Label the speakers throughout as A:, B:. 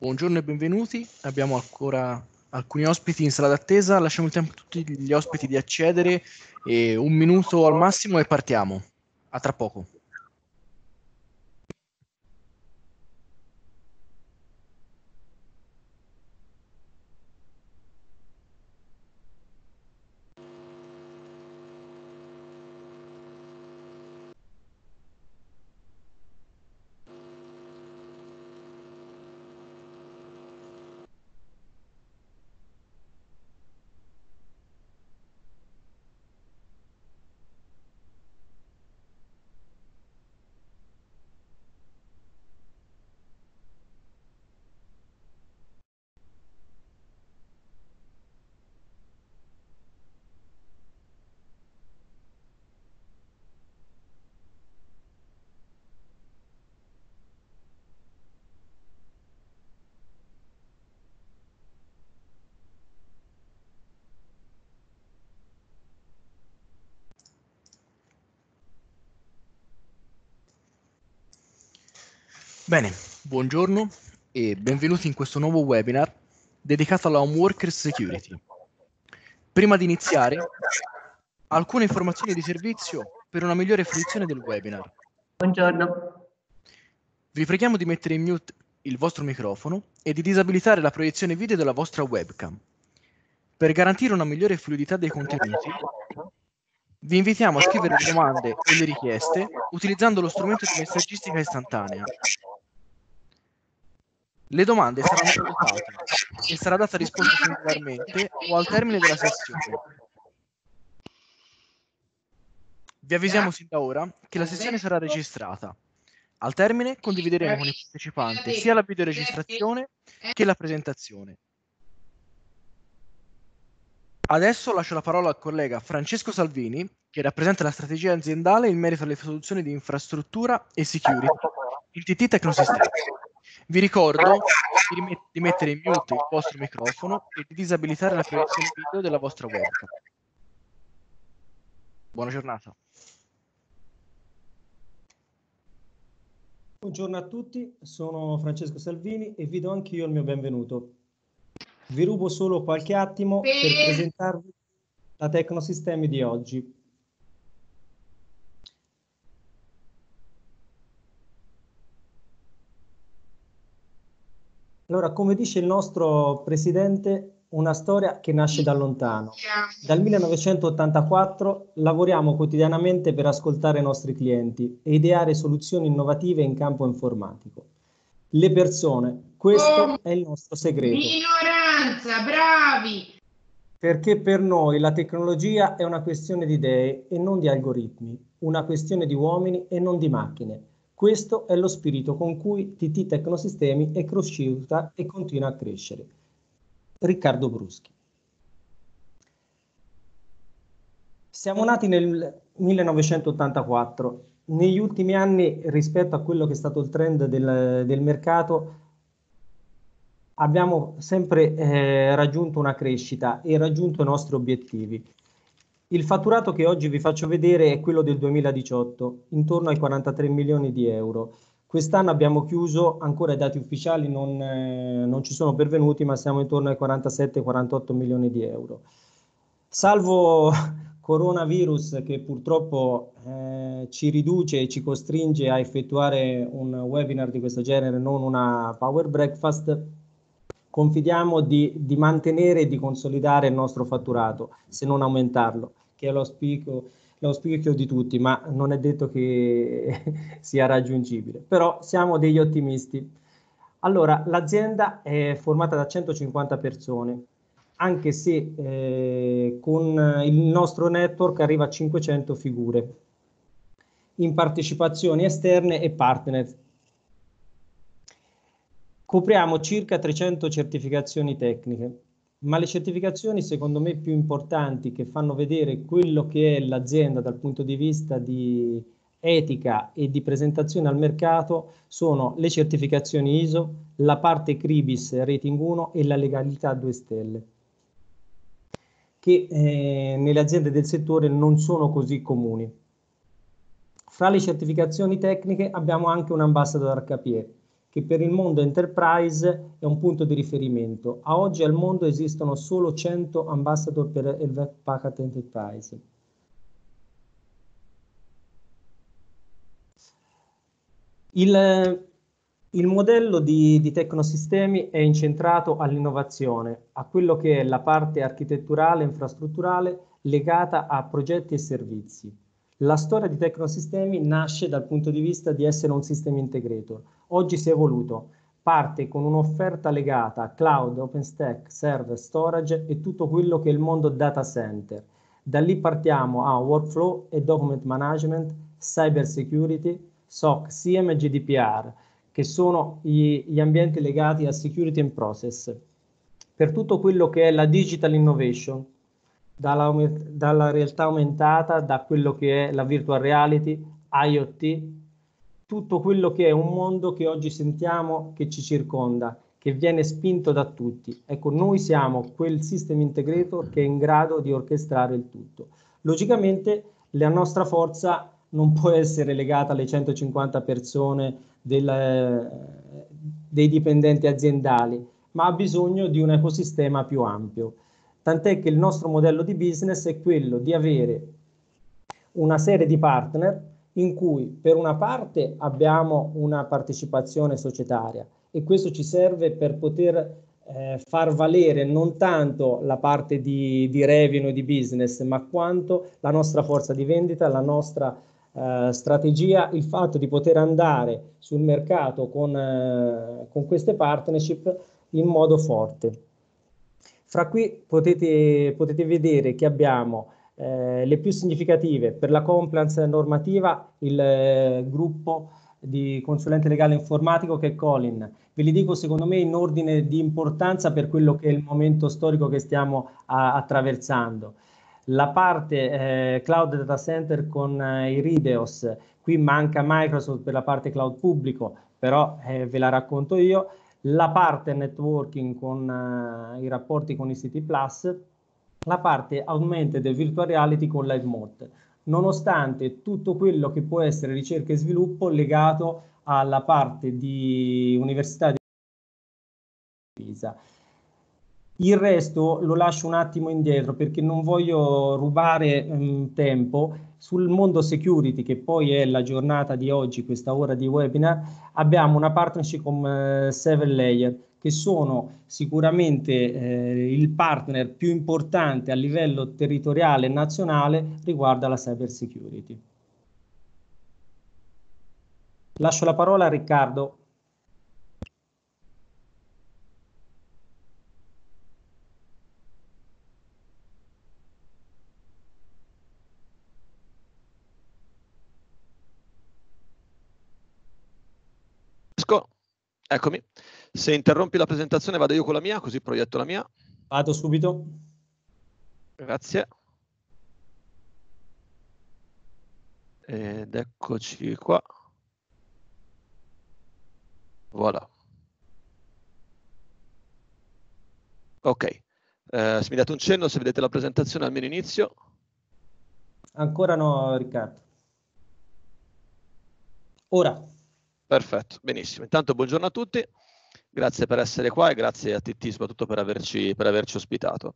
A: Buongiorno e benvenuti.
B: Abbiamo ancora alcuni ospiti in sala d'attesa. Lasciamo il tempo a tutti gli ospiti di accedere. un minuto al massimo e partiamo. A tra poco. Bene, buongiorno e benvenuti in questo nuovo webinar dedicato alla Homeworker Security. Prima di iniziare, alcune informazioni di servizio per una migliore fruizione del webinar. Buongiorno. Vi preghiamo di mettere in mute il vostro microfono e di disabilitare la proiezione video della vostra webcam. Per garantire una migliore fluidità dei contenuti, vi invitiamo a scrivere domande e le richieste utilizzando lo strumento di messaggistica istantanea le domande saranno votate e sarà data risposta singolarmente o al termine della sessione. Vi avvisiamo sin da ora che la sessione sarà registrata. Al termine condivideremo con i partecipanti sia la videoregistrazione che la presentazione. Adesso lascio la parola al collega Francesco Salvini, che rappresenta la strategia aziendale in merito alle soluzioni di infrastruttura e security, il TT Tecnosistema. Vi ricordo di, rimet- di mettere in mute il vostro microfono e di disabilitare la creazione video della vostra webcam. Buona giornata.
C: Buongiorno a tutti, sono Francesco Salvini e vi do anch'io il mio benvenuto. Vi rubo solo qualche attimo per presentarvi la Tecnosistemi di oggi. Allora, come dice il nostro presidente, una storia che nasce da lontano. Dal 1984 lavoriamo quotidianamente per ascoltare i nostri clienti e ideare soluzioni innovative in campo informatico. Le persone, questo oh, è il nostro segreto.
B: Minoranza, bravi!
C: Perché per noi la tecnologia è una questione di idee e non di algoritmi, una questione di uomini e non di macchine, questo è lo spirito con cui TT Tecnosistemi è cresciuta e continua a crescere. Riccardo Bruschi. Siamo nati nel 1984. Negli ultimi anni, rispetto a quello che è stato il trend del, del mercato, abbiamo sempre eh, raggiunto una crescita e raggiunto i nostri obiettivi. Il fatturato che oggi vi faccio vedere è quello del 2018, intorno ai 43 milioni di euro. Quest'anno abbiamo chiuso, ancora i dati ufficiali non, eh, non ci sono pervenuti, ma siamo intorno ai 47-48 milioni di euro. Salvo coronavirus che purtroppo eh, ci riduce e ci costringe a effettuare un webinar di questo genere, non una power breakfast, confidiamo di, di mantenere e di consolidare il nostro fatturato, se non aumentarlo, che è l'auspicio, l'auspicio di tutti, ma non è detto che sia raggiungibile. Però siamo degli ottimisti. Allora, l'azienda è formata da 150 persone, anche se eh, con il nostro network arriva a 500 figure in partecipazioni esterne e partner Copriamo circa 300 certificazioni tecniche, ma le certificazioni secondo me più importanti che fanno vedere quello che è l'azienda dal punto di vista di etica e di presentazione al mercato sono le certificazioni ISO, la parte Cribis Rating 1 e la legalità 2 stelle che eh, nelle aziende del settore non sono così comuni. Fra le certificazioni tecniche abbiamo anche un ambassador HPE, che per il mondo enterprise è un punto di riferimento. A oggi al mondo esistono solo 100 ambassador per il Web Packet Enterprise. Il, il modello di, di, tecnosistemi è incentrato all'innovazione, a quello che è la parte architetturale e infrastrutturale legata a progetti e servizi. La storia di tecnosistemi nasce dal punto di vista di essere un sistema integrator, oggi si è evoluto. Parte con un'offerta legata a cloud, OpenStack, server, storage e tutto quello che è il mondo data center. Da lì partiamo a workflow e document management, cyber security, SOC, SIEM e GDPR, che sono gli, gli ambienti legati a security and process. Per tutto quello che è la digital innovation, dalla, dalla realtà aumentata, da quello che è la virtual reality, IoT, tutto quello che è un mondo che oggi sentiamo che ci circonda, che viene spinto da tutti. Ecco, noi siamo quel sistema integrato che è in grado di orchestrare il tutto. Logicamente la nostra forza non può essere legata alle 150 persone del, dei dipendenti aziendali, ma ha bisogno di un ecosistema più ampio. Tant'è che il nostro modello di business è quello di avere una serie di partner in cui per una parte abbiamo una partecipazione societaria e questo ci serve per poter eh, far valere non tanto la parte di, di revenue, di business, ma quanto la nostra forza di vendita, la nostra eh, strategia, il fatto di poter andare sul mercato con, eh, con queste partnership in modo forte. Fra qui potete, potete vedere che abbiamo eh, le più significative per la compliance normativa, il eh, gruppo di consulente legale informatico che è Colin. Ve li dico secondo me in ordine di importanza per quello che è il momento storico che stiamo a, attraversando. La parte eh, cloud data center con eh, Rideos, qui manca Microsoft per la parte cloud pubblico, però eh, ve la racconto io. La parte networking con eh, i rapporti con i City Plus, la parte augmented virtual reality con live mode nonostante tutto quello che può essere ricerca e sviluppo legato alla parte di università di Pisa. Il resto lo lascio un attimo indietro perché non voglio rubare mh, mm, tempo. Sul mondo security, che poi è la giornata di oggi, questa ora di webinar, abbiamo una partnership con eh, Seven Layer che sono sicuramente eh, il partner più importante a livello territoriale e nazionale riguardo alla cyber security. Lascio la parola a Riccardo.
D: Eccomi. Se interrompi la presentazione vado io con la mia, così proietto la mia.
C: Vado subito.
D: Grazie. Ed eccoci qua. Voilà. Ok, eh, se mi date un cenno, se vedete la presentazione almeno inizio.
C: Ancora no, Riccardo. Ora.
D: Perfetto, benissimo. Intanto buongiorno a tutti. Grazie per essere qua e grazie a TT soprattutto per averci, per averci ospitato.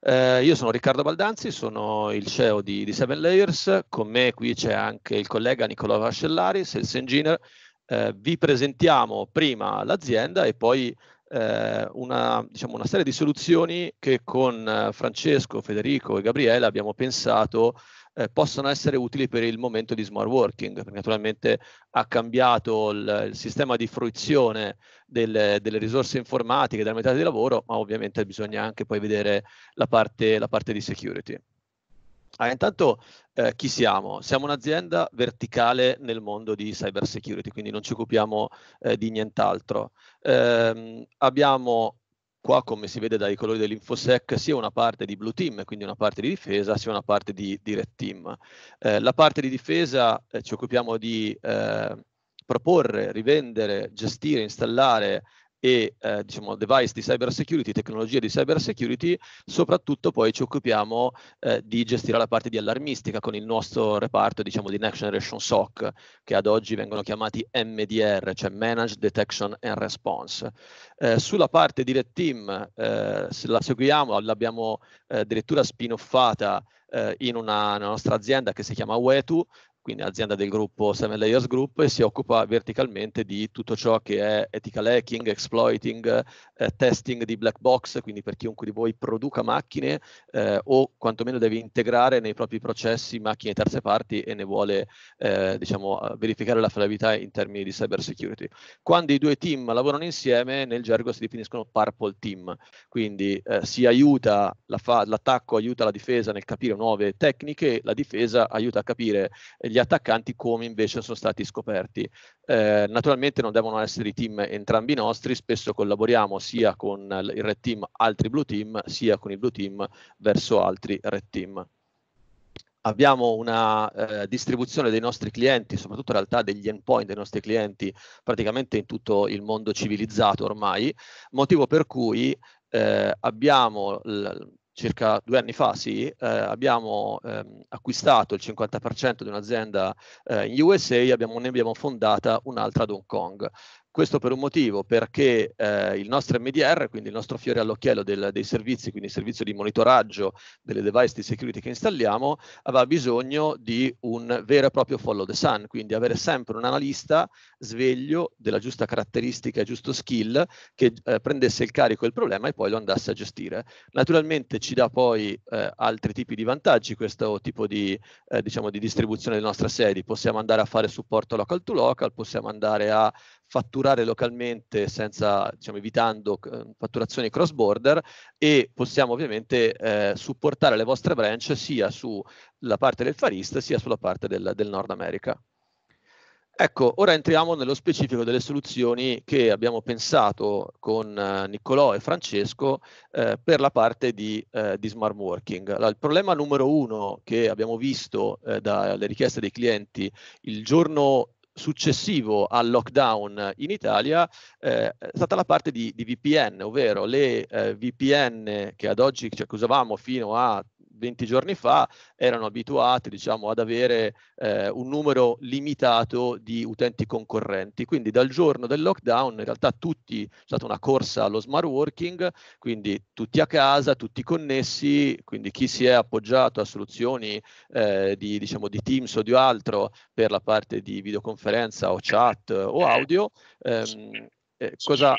D: Eh, io sono Riccardo Baldanzi, sono il CEO di, di Seven Layers, con me qui c'è anche il collega Nicolò Vascellari, Sales Engineer. Eh, vi presentiamo prima l'azienda e poi eh, una, diciamo, una, serie di soluzioni che con eh, Francesco, Federico e Gabriele abbiamo pensato eh, possono essere utili per il momento di smart working, perché naturalmente ha cambiato il, il sistema di fruizione del, delle risorse informatiche, della metà di lavoro, ma ovviamente bisogna anche poi vedere la parte, la parte di security. Ah, intanto eh, chi siamo? Siamo un'azienda verticale nel mondo di cyber security, quindi non ci occupiamo eh, di nient'altro. Eh, abbiamo qua, come si vede dai colori dell'InfoSec, sia una parte di blue team, quindi una parte di difesa, sia una parte di, di red team. Eh, la parte di difesa eh, ci occupiamo di eh, proporre, rivendere, gestire, installare e eh, diciamo, device di cyber security, tecnologie di cyber security, soprattutto poi ci occupiamo eh, di gestire la parte di allarmistica con il nostro reparto diciamo, di Next Generation SOC, che ad oggi vengono chiamati MDR, cioè Managed Detection and Response. Eh, sulla parte di Red Team eh, la seguiamo, l'abbiamo eh, addirittura spin-offata eh, in una, una, nostra azienda che si chiama Wetu, quindi azienda del gruppo Seven Layers Group e si occupa verticalmente di tutto ciò che è ethical hacking, exploiting, eh, testing di black box, quindi per chiunque di voi produca macchine eh, o quantomeno deve integrare nei propri processi macchine terze parti e ne vuole eh, diciamo, eh, verificare la affidabilità in termini di cyber security. Quando i due team lavorano insieme nel gergo si definiscono purple team, quindi eh, si aiuta, la fa- l'attacco aiuta la difesa nel capire nuove tecniche, la difesa aiuta a capire gli attaccanti come invece sono stati scoperti. Eh, naturalmente non devono essere i team entrambi nostri, spesso collaboriamo sia con il red team altri blue team, sia con il blue team verso altri red team. Abbiamo una eh, distribuzione dei nostri clienti, soprattutto in realtà degli endpoint dei nostri clienti, praticamente in tutto il mondo civilizzato ormai, motivo per cui eh, abbiamo circa due anni fa, sì, eh, abbiamo ehm, acquistato il 50% di un'azienda eh, in USA e abbiamo, ne abbiamo fondata un'altra ad Hong Kong. Questo per un motivo, perché eh, il nostro MDR, quindi il nostro fiore all'occhiello del, dei servizi, quindi il servizio di monitoraggio delle device di security che installiamo, aveva bisogno di un vero e proprio follow the sun, quindi avere sempre un analista sveglio della giusta caratteristica e giusto skill che eh, prendesse il carico del problema e poi lo andasse a gestire. Naturalmente ci dà poi eh, altri tipi di vantaggi questo tipo di, eh, diciamo, di distribuzione delle nostre sedi. Possiamo andare a fare supporto local to local, possiamo andare a fatturare localmente senza, diciamo, evitando eh, fatturazioni cross border e possiamo ovviamente eh, supportare le vostre branch sia sulla parte del Far East sia sulla parte del, del Nord America. Ecco, ora entriamo nello specifico delle soluzioni che abbiamo pensato con eh, Niccolò e Francesco eh, per la parte di, eh, di smart working. Allora, il problema numero uno che abbiamo visto eh, dalle richieste dei clienti il giorno successivo al lockdown in Italia eh, è stata la parte di, di VPN, ovvero le eh, VPN che ad oggi, cioè, che usavamo fino a 20 giorni fa erano abituati diciamo, ad avere eh, un numero limitato di utenti concorrenti. Quindi dal giorno del lockdown in realtà tutti, c'è stata una corsa allo smart working, quindi tutti a casa, tutti connessi, quindi chi si è appoggiato a soluzioni eh, di, diciamo, di, Teams o di altro per la parte di videoconferenza o chat o eh, audio. Ehm, eh, cosa,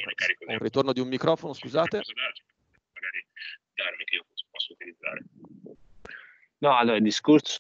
D: un ritorno di un microfono, scusate. Magari darmi che io posso utilizzare. No, allora il discorso...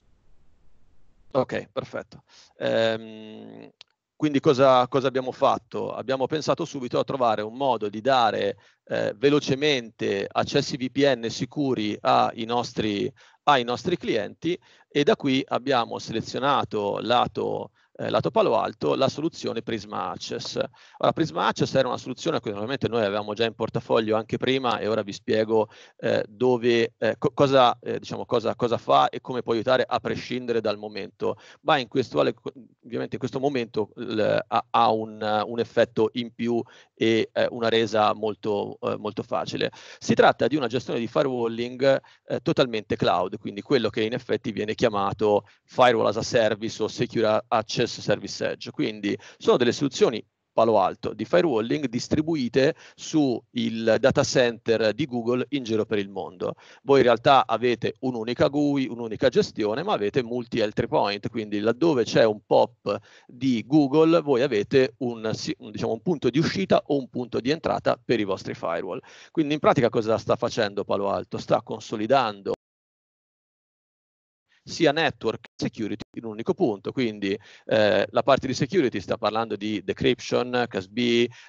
D: Ok, perfetto. Ehm, quindi cosa, cosa, abbiamo fatto? Abbiamo pensato subito a trovare un modo di dare eh, velocemente accessi VPN sicuri ai nostri, ai nostri clienti e da qui abbiamo selezionato lato eh, lato palo alto la soluzione Prisma Access. Ora, Prisma Access era una soluzione che ovviamente noi avevamo già in portafoglio anche prima e ora vi spiego eh, dove, eh, co cosa, eh, diciamo, cosa, cosa, fa e come può aiutare a prescindere dal momento, ma in questo, ovviamente in questo momento ha, un, un, effetto in più e eh, una resa molto, eh, molto, facile. Si tratta di una gestione di firewalling totalmente cloud, quindi quello che in effetti viene chiamato firewall as a service o secure access Service Service Edge. Quindi sono delle soluzioni Palo Alto di firewalling distribuite sul data center di Google in giro per il mondo. Voi in realtà avete un'unica GUI, un'unica gestione, ma avete multi entry point, quindi laddove c'è un pop di Google, voi avete un, diciamo, un punto di uscita o un punto di entrata per i vostri firewall. Quindi in pratica cosa sta facendo Palo Alto? Sta consolidando sia network che security in un unico punto. Quindi eh, la parte di security sta parlando di decryption, CASB,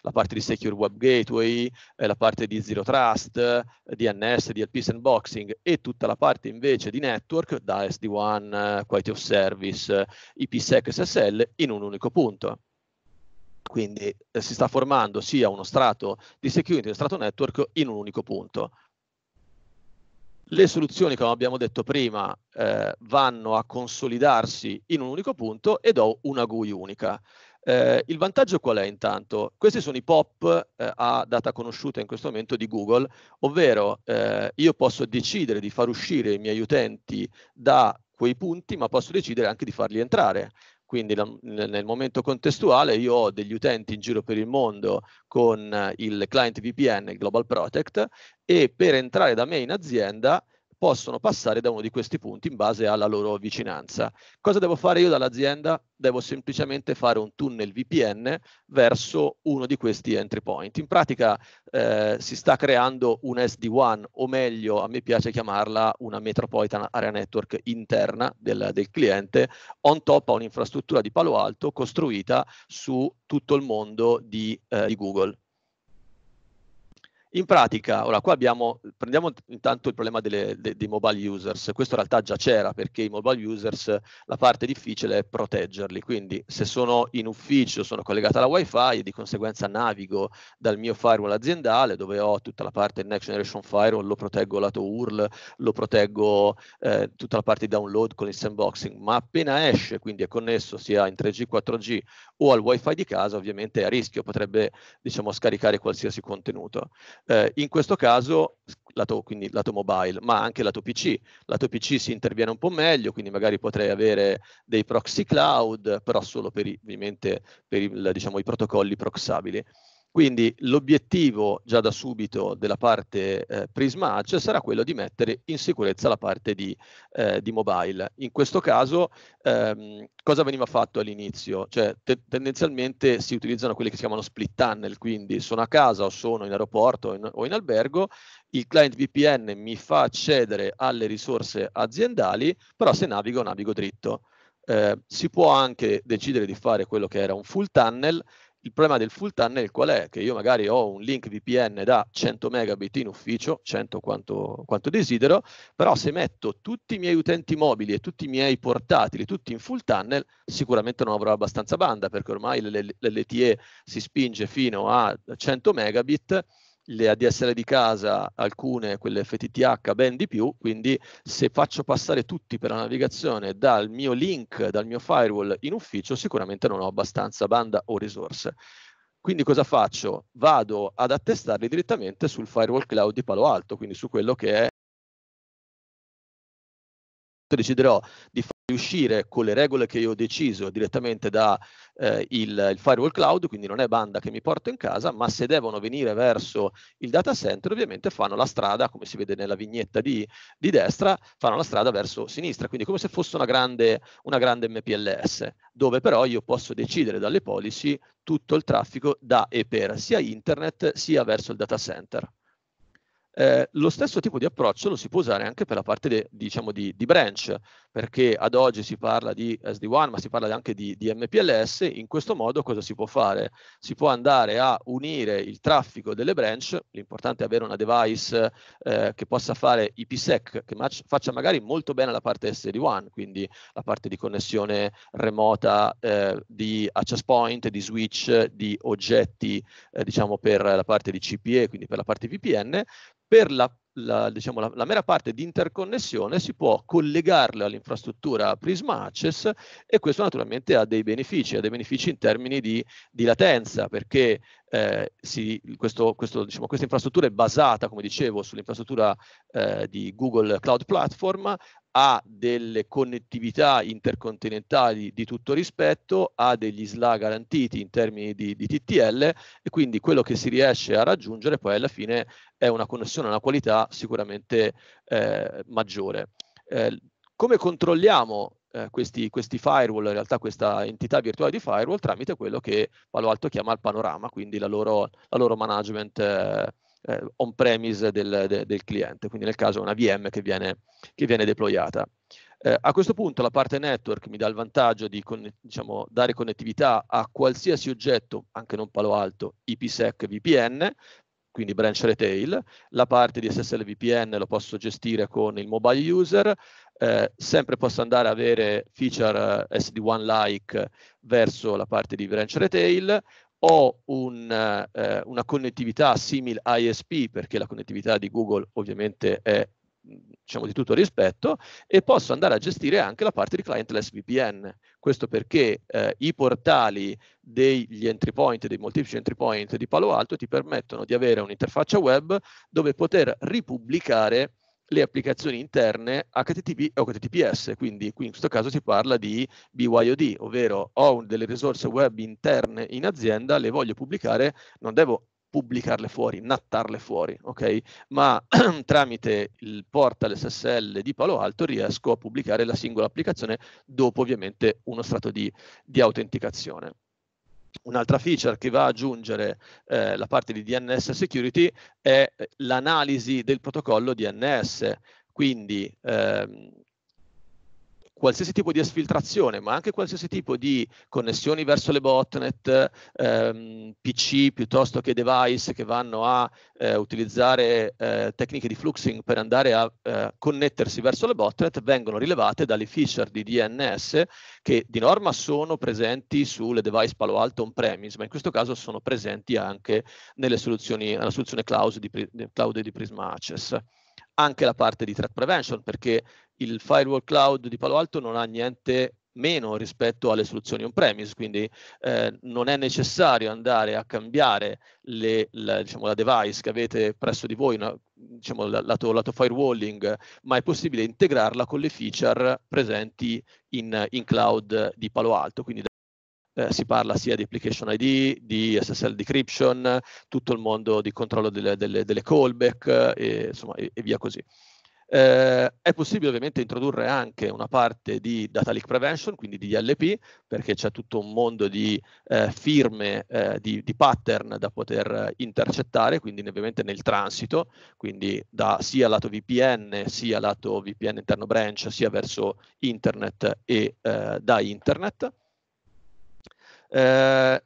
D: la parte di Secure Web Gateway, eh, la parte di Zero Trust, eh, DNS, DLP sandboxing e tutta la parte invece di network da SD1, eh, Quality of Service, eh, IPsec, SSL in un unico punto. Quindi eh, si sta formando sia uno strato di security che uno strato network in un unico punto. Le soluzioni, come abbiamo detto prima, eh, vanno a consolidarsi in un unico punto ed ho una GUI unica. Eh, il vantaggio qual è intanto? Questi sono i POP eh, a data conosciuta in questo momento di Google, ovvero eh, io posso decidere di far uscire i miei utenti da quei punti, ma posso decidere anche di farli entrare. Quindi la, nel momento contestuale io ho degli utenti in giro per il mondo con eh, il client VPN Global Protect e per entrare da me in azienda possono passare da uno di questi punti in base alla loro vicinanza. Cosa devo fare io dall'azienda? Devo semplicemente fare un tunnel VPN verso uno di questi entry point. In pratica eh, si sta creando un SD1 o meglio, a me piace chiamarla una Metropolitan Area Network interna del, del cliente, on top a un'infrastruttura di Palo Alto costruita su tutto il mondo di, eh, di Google. In pratica, ora qua abbiamo, prendiamo intanto il problema delle, de, dei mobile users, questo in realtà già c'era perché i mobile users la parte difficile è proteggerli, quindi se sono in ufficio sono collegato alla wifi e di conseguenza navigo dal mio firewall aziendale dove ho tutta la parte next generation firewall, lo proteggo lato URL, lo proteggo eh, tutta la parte di download con il sandboxing, ma appena esce, quindi è connesso sia in 3G, 4G o al wifi di casa ovviamente è a rischio, potrebbe diciamo, scaricare qualsiasi contenuto. Eh, in questo caso, lato, quindi lato mobile, ma anche lato PC. Lato PC si interviene un po' meglio, quindi magari potrei avere dei proxy cloud, però solo per, ovviamente per il, diciamo, i protocolli proxabili. Quindi l'obiettivo già da subito della parte eh, Prisma Edge sarà quello di mettere in sicurezza la parte di, eh, di mobile. In questo caso ehm, cosa veniva fatto all'inizio? Cioè, te- tendenzialmente si utilizzano quelli che si chiamano split tunnel, quindi sono a casa o sono in aeroporto o in, o in albergo, il client VPN mi fa accedere alle risorse aziendali, però se navigo navigo dritto. Eh, si può anche decidere di fare quello che era un full tunnel, il problema del full tunnel qual è? Che io magari ho un link VPN da 100 megabit in ufficio, 100 quanto, quanto desidero, però se metto tutti i miei utenti mobili e tutti i miei portatili, tutti in full tunnel, sicuramente non avrò abbastanza banda, perché ormai l'LTE si spinge fino a 100 megabit, le ADSL di casa, alcune, quelle FTTH, ben di più, quindi se faccio passare tutti per la navigazione dal mio link, dal mio firewall in ufficio, sicuramente non ho abbastanza banda o risorse. Quindi cosa faccio? Vado ad attestarli direttamente sul firewall cloud di Palo Alto, quindi su quello che è deciderò di fare uscire con le regole che io ho deciso direttamente da eh, il, il, firewall cloud, quindi non è banda che mi porto in casa, ma se devono venire verso il data center ovviamente fanno la strada, come si vede nella vignetta di, di destra, fanno la strada verso sinistra, quindi come se fosse una grande, una grande MPLS, dove però io posso decidere dalle policy tutto il traffico da e per sia internet sia verso il data center. Eh, lo stesso tipo di approccio lo si può usare anche per la parte de, diciamo di, di, branch, perché ad oggi si parla di SD1, ma si parla anche di, di MPLS, in questo modo cosa si può fare? Si può andare a unire il traffico delle branch, l'importante è avere una device eh, che possa fare IPsec, che match, faccia magari molto bene la parte SD1, quindi la parte di connessione remota eh, di access point, di switch, di oggetti, eh, diciamo per la parte di CPE, quindi per la parte VPN, per la la, diciamo, la, la, mera parte di interconnessione si può collegarla all'infrastruttura Prisma Access e questo naturalmente ha dei benefici, ha dei benefici in termini di, di latenza perché eh, si, questo, questo, diciamo, questa infrastruttura è basata, come dicevo, sull'infrastruttura eh, di Google Cloud Platform, ha delle connettività intercontinentali di tutto rispetto, ha degli SLA garantiti in termini di, di, TTL e quindi quello che si riesce a raggiungere poi alla fine è una connessione, una qualità sicuramente eh, maggiore. Eh, come controlliamo eh, questi, questi, firewall, in realtà questa entità virtuale di firewall, tramite quello che Palo Alto chiama il panorama, quindi la loro, la loro management eh, eh, on-premise del, de, del, cliente, quindi nel caso è una VM che viene, che viene deployata. Eh, a questo punto la parte network mi dà il vantaggio di conne- diciamo, dare connettività a qualsiasi oggetto, anche non palo alto, IPsec VPN, quindi branch retail, la parte di SSL VPN lo posso gestire con il mobile user, eh, sempre posso andare a avere feature eh, SD1-like verso la parte di branch retail, ho un, eh, una connettività simile a ISP, perché la connettività di Google ovviamente è diciamo di tutto rispetto e posso andare a gestire anche la parte di clientless VPN questo perché eh, i portali degli entry point dei molteplici entry point di Palo Alto ti permettono di avere un'interfaccia web dove poter ripubblicare le applicazioni interne HTTP e HTTPS, quindi qui in questo caso si parla di BYOD, ovvero ho delle risorse web interne in azienda, le voglio pubblicare, non devo pubblicarle fuori, nattarle fuori, ok? Ma tramite il portal SSL di Palo Alto riesco a pubblicare la singola applicazione dopo ovviamente uno strato di, di autenticazione. Un'altra feature che va ad aggiungere eh, la parte di DNS Security è eh, l'analisi del protocollo DNS. Quindi ehm, qualsiasi tipo di esfiltrazione, ma anche qualsiasi tipo di connessioni verso le botnet, ehm, PC piuttosto che device che vanno a eh, utilizzare eh, tecniche di fluxing per andare a eh, connettersi verso le botnet, vengono rilevate dalle feature di DNS che di norma sono presenti sulle device Palo Alto on-premise, ma in questo caso sono presenti anche nelle soluzioni, nella soluzione cloud di, cloud di Prisma Access anche la parte di threat prevention, perché il firewall cloud di Palo Alto non ha niente meno rispetto alle soluzioni on-premise, quindi eh, non è necessario andare a cambiare le, la, diciamo, la, device che avete presso di voi, una, diciamo, lato, lato firewalling, ma è possibile integrarla con le feature presenti in, in cloud di Palo Alto, quindi eh, si parla sia di application ID, di SSL decryption, tutto il mondo di controllo delle, delle, delle callback e, insomma, e, e via così. Eh, è possibile ovviamente introdurre anche una parte di data leak prevention, quindi di DLP, perché c'è tutto un mondo di eh, firme, eh, di, di, pattern da poter intercettare, quindi ovviamente nel transito, quindi da sia lato VPN, sia lato VPN interno branch, sia verso internet e eh, da internet. Eh,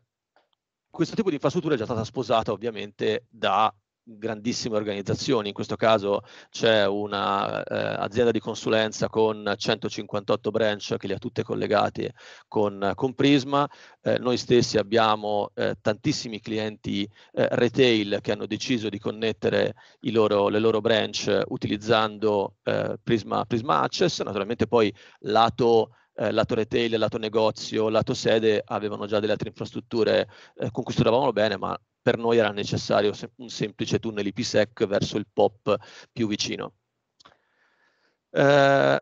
D: questo tipo di infrastruttura è già stata sposata ovviamente da grandissime organizzazioni, in questo caso c'è un'azienda eh, di consulenza con 158 branch che le ha tutte collegate con, con Prisma, eh, noi stessi abbiamo eh, tantissimi clienti eh, retail che hanno deciso di connettere loro, le loro branch utilizzando eh, Prisma, Prisma Access, naturalmente poi lato eh, lato retail, lato negozio, lato sede avevano già delle altre infrastrutture eh, con cui lavoravano bene, ma per noi era necessario sem- un semplice tunnel IPsec verso il POP più vicino. Eh,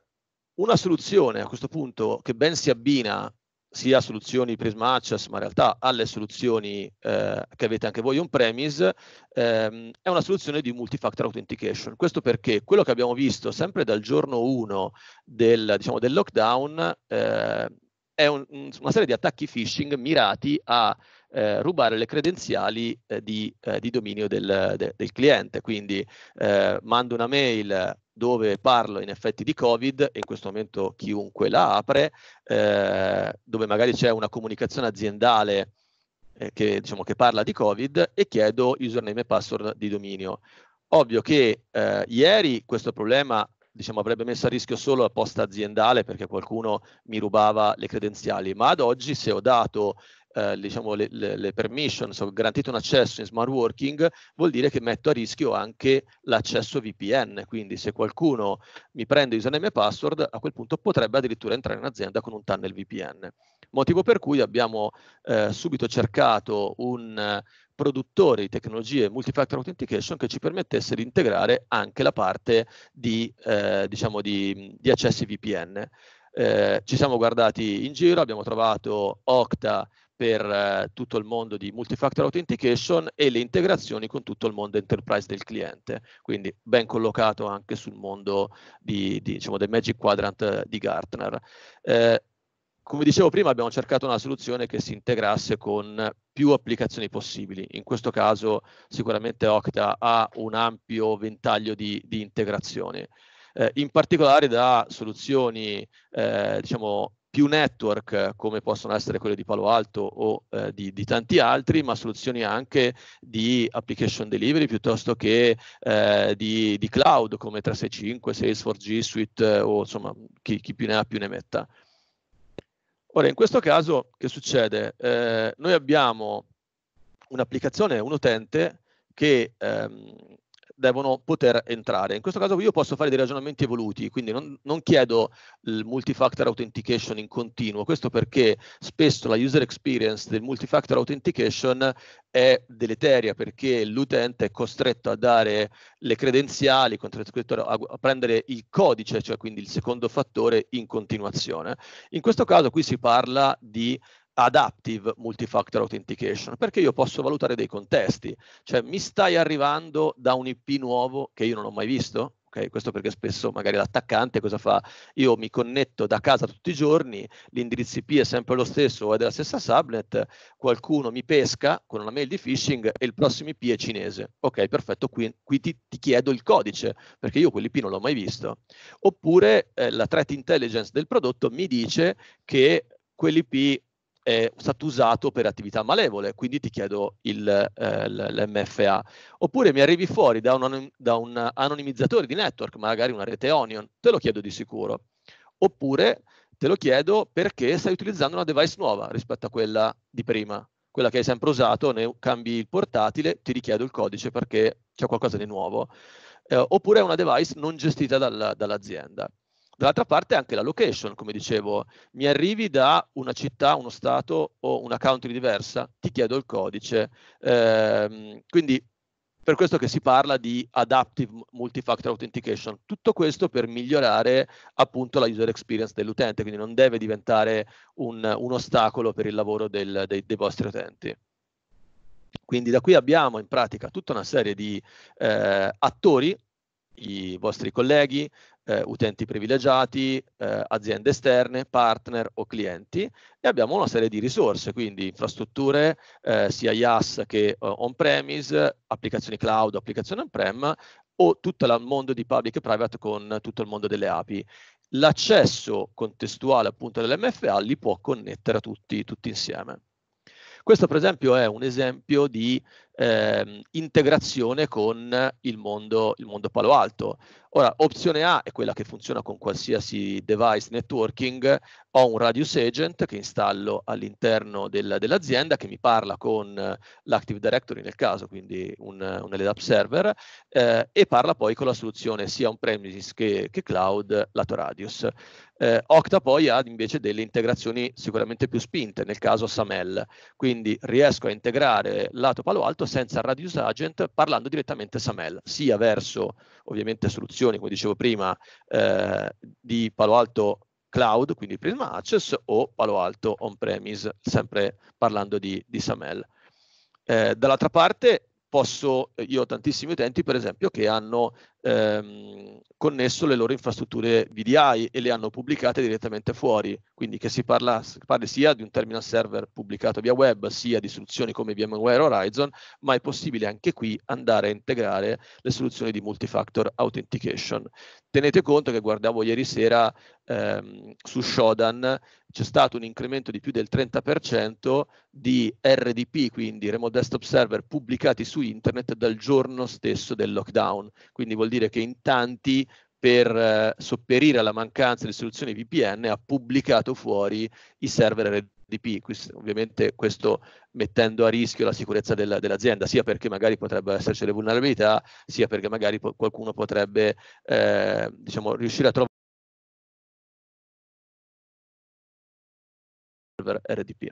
D: una soluzione a questo punto che ben si abbina sia soluzioni Prisma ma in realtà alle soluzioni eh, che avete anche voi on-premise, ehm, è una soluzione di multifactor authentication. Questo perché quello che abbiamo visto sempre dal giorno 1 del, diciamo, del lockdown eh, è un, una serie di attacchi phishing mirati a eh, rubare le credenziali eh, di, eh, di, dominio del, de, del cliente. Quindi eh, mando una mail dove parlo in effetti di Covid, e in questo momento chiunque la apre, eh, dove magari c'è una comunicazione aziendale eh, che, diciamo, che, parla di Covid e chiedo username e password di dominio. Ovvio che eh, ieri questo problema diciamo, avrebbe messo a rischio solo la posta aziendale perché qualcuno mi rubava le credenziali, ma ad oggi se ho dato eh, diciamo, le, le, le permission, so, garantito un accesso in smart working, vuol dire che metto a rischio anche l'accesso VPN. Quindi se qualcuno mi prende username e password, a quel punto potrebbe addirittura entrare in azienda con un tunnel VPN. Motivo per cui abbiamo eh, subito cercato un produttore di tecnologie multifactor authentication che ci permettesse di integrare anche la parte di, eh, diciamo di, di accessi VPN. Eh, ci siamo guardati in giro, abbiamo trovato Okta per eh, tutto il mondo di multifactor authentication e le integrazioni con tutto il mondo enterprise del cliente, quindi ben collocato anche sul mondo di, di, diciamo, del Magic Quadrant eh, di Gartner. Eh, come dicevo prima, abbiamo cercato una soluzione che si integrasse con più applicazioni possibili. In questo caso, sicuramente Okta ha un ampio ventaglio di, di integrazioni, eh, in particolare da soluzioni eh, diciamo, più network eh, come possono essere quelle di Palo Alto o eh, di, di, tanti altri, ma soluzioni anche di application delivery piuttosto che eh, di, di, cloud come 365, Salesforce, G Suite eh, o insomma chi, chi, più ne ha più ne metta. Ora, in questo caso che succede? Eh, noi abbiamo un'applicazione, un utente che ehm, devono poter entrare. In questo caso io posso fare dei ragionamenti evoluti, quindi non, non chiedo il multifactor authentication in continuo, questo perché spesso la user experience del multifactor authentication è deleteria perché l'utente è costretto a dare le credenziali, a prendere il codice, cioè quindi il secondo fattore in continuazione. In questo caso qui si parla di adaptive multifactor authentication, perché io posso valutare dei contesti, cioè mi stai arrivando da un IP nuovo che io non ho mai visto? Okay, questo perché spesso magari l'attaccante cosa fa? Io mi connetto da casa tutti i giorni, l'indirizzo IP è sempre lo stesso o è della stessa subnet, qualcuno mi pesca con una mail di phishing e il prossimo IP è cinese. Ok, perfetto, qui, qui ti, ti, chiedo il codice perché io quell'IP non l'ho mai visto. Oppure eh, la threat intelligence del prodotto mi dice che quell'IP è stato usato per attività malevole, quindi ti chiedo il, eh, l'MFA. Oppure mi arrivi fuori da un, da un, anonimizzatore di network, magari una rete Onion, te lo chiedo di sicuro. Oppure te lo chiedo perché stai utilizzando una device nuova rispetto a quella di prima, quella che hai sempre usato, ne cambi il portatile, ti richiedo il codice perché c'è qualcosa di nuovo. Eh, oppure è una device non gestita dal, dall'azienda. Dall'altra parte anche la location, come dicevo, mi arrivi da una città, uno stato o una country diversa, ti chiedo il codice. Ehm, quindi per questo che si parla di adaptive multifactor authentication. Tutto questo per migliorare appunto la user experience dell'utente, quindi non deve diventare un, un ostacolo per il lavoro del, dei, dei vostri utenti. Quindi da qui abbiamo in pratica tutta una serie di eh, attori i vostri colleghi, eh, utenti privilegiati, eh, aziende esterne, partner o clienti e abbiamo una serie di risorse, quindi infrastrutture eh, sia IaaS che eh, on-premise, applicazioni cloud, applicazioni on-prem o tutto il mondo di public e private con tutto il mondo delle API. L'accesso contestuale appunto dell'MFA li può connettere tutti, tutti insieme. Questo per esempio è un esempio di eh, integrazione con il mondo, il mondo Palo Alto. Ora, opzione A è quella che funziona con qualsiasi device networking, ho un Radius Agent che installo all'interno del, dell'azienda che mi parla con l'Active Directory nel caso, quindi un, un LDAP server, eh, e parla poi con la soluzione sia on-premises che, che cloud, lato Radius. Eh, Octa poi ha invece delle integrazioni sicuramente più spinte, nel caso SAML, quindi riesco a integrare lato Palo Alto senza Radius Agent parlando direttamente SAML, sia verso ovviamente soluzioni, come dicevo prima, eh, di Palo Alto Cloud, quindi Prisma Access, o Palo Alto On-Premise, sempre parlando di, di SAML. Eh, dall'altra parte posso, io ho tantissimi utenti per esempio che hanno ehm, connesso le loro infrastrutture VDI e le hanno pubblicate direttamente fuori, quindi che si, parla, si parli sia di un terminal server pubblicato via web, sia di soluzioni come VMware Horizon, ma è possibile anche qui andare a integrare le soluzioni di multifactor authentication. Tenete conto che guardavo ieri sera ehm, su Shodan c'è stato un incremento di più del 30% di RDP, quindi Remote Desktop Server, pubblicati su internet dal giorno stesso del lockdown. Quindi vuol dire dire che in tanti per eh, sopperire alla mancanza di soluzioni VPN ha pubblicato fuori i server RDP, questo, ovviamente questo mettendo a rischio la sicurezza della, dell'azienda, sia perché magari potrebbero esserci le vulnerabilità, sia perché magari po- qualcuno
A: potrebbe eh, diciamo, riuscire a trovare RDP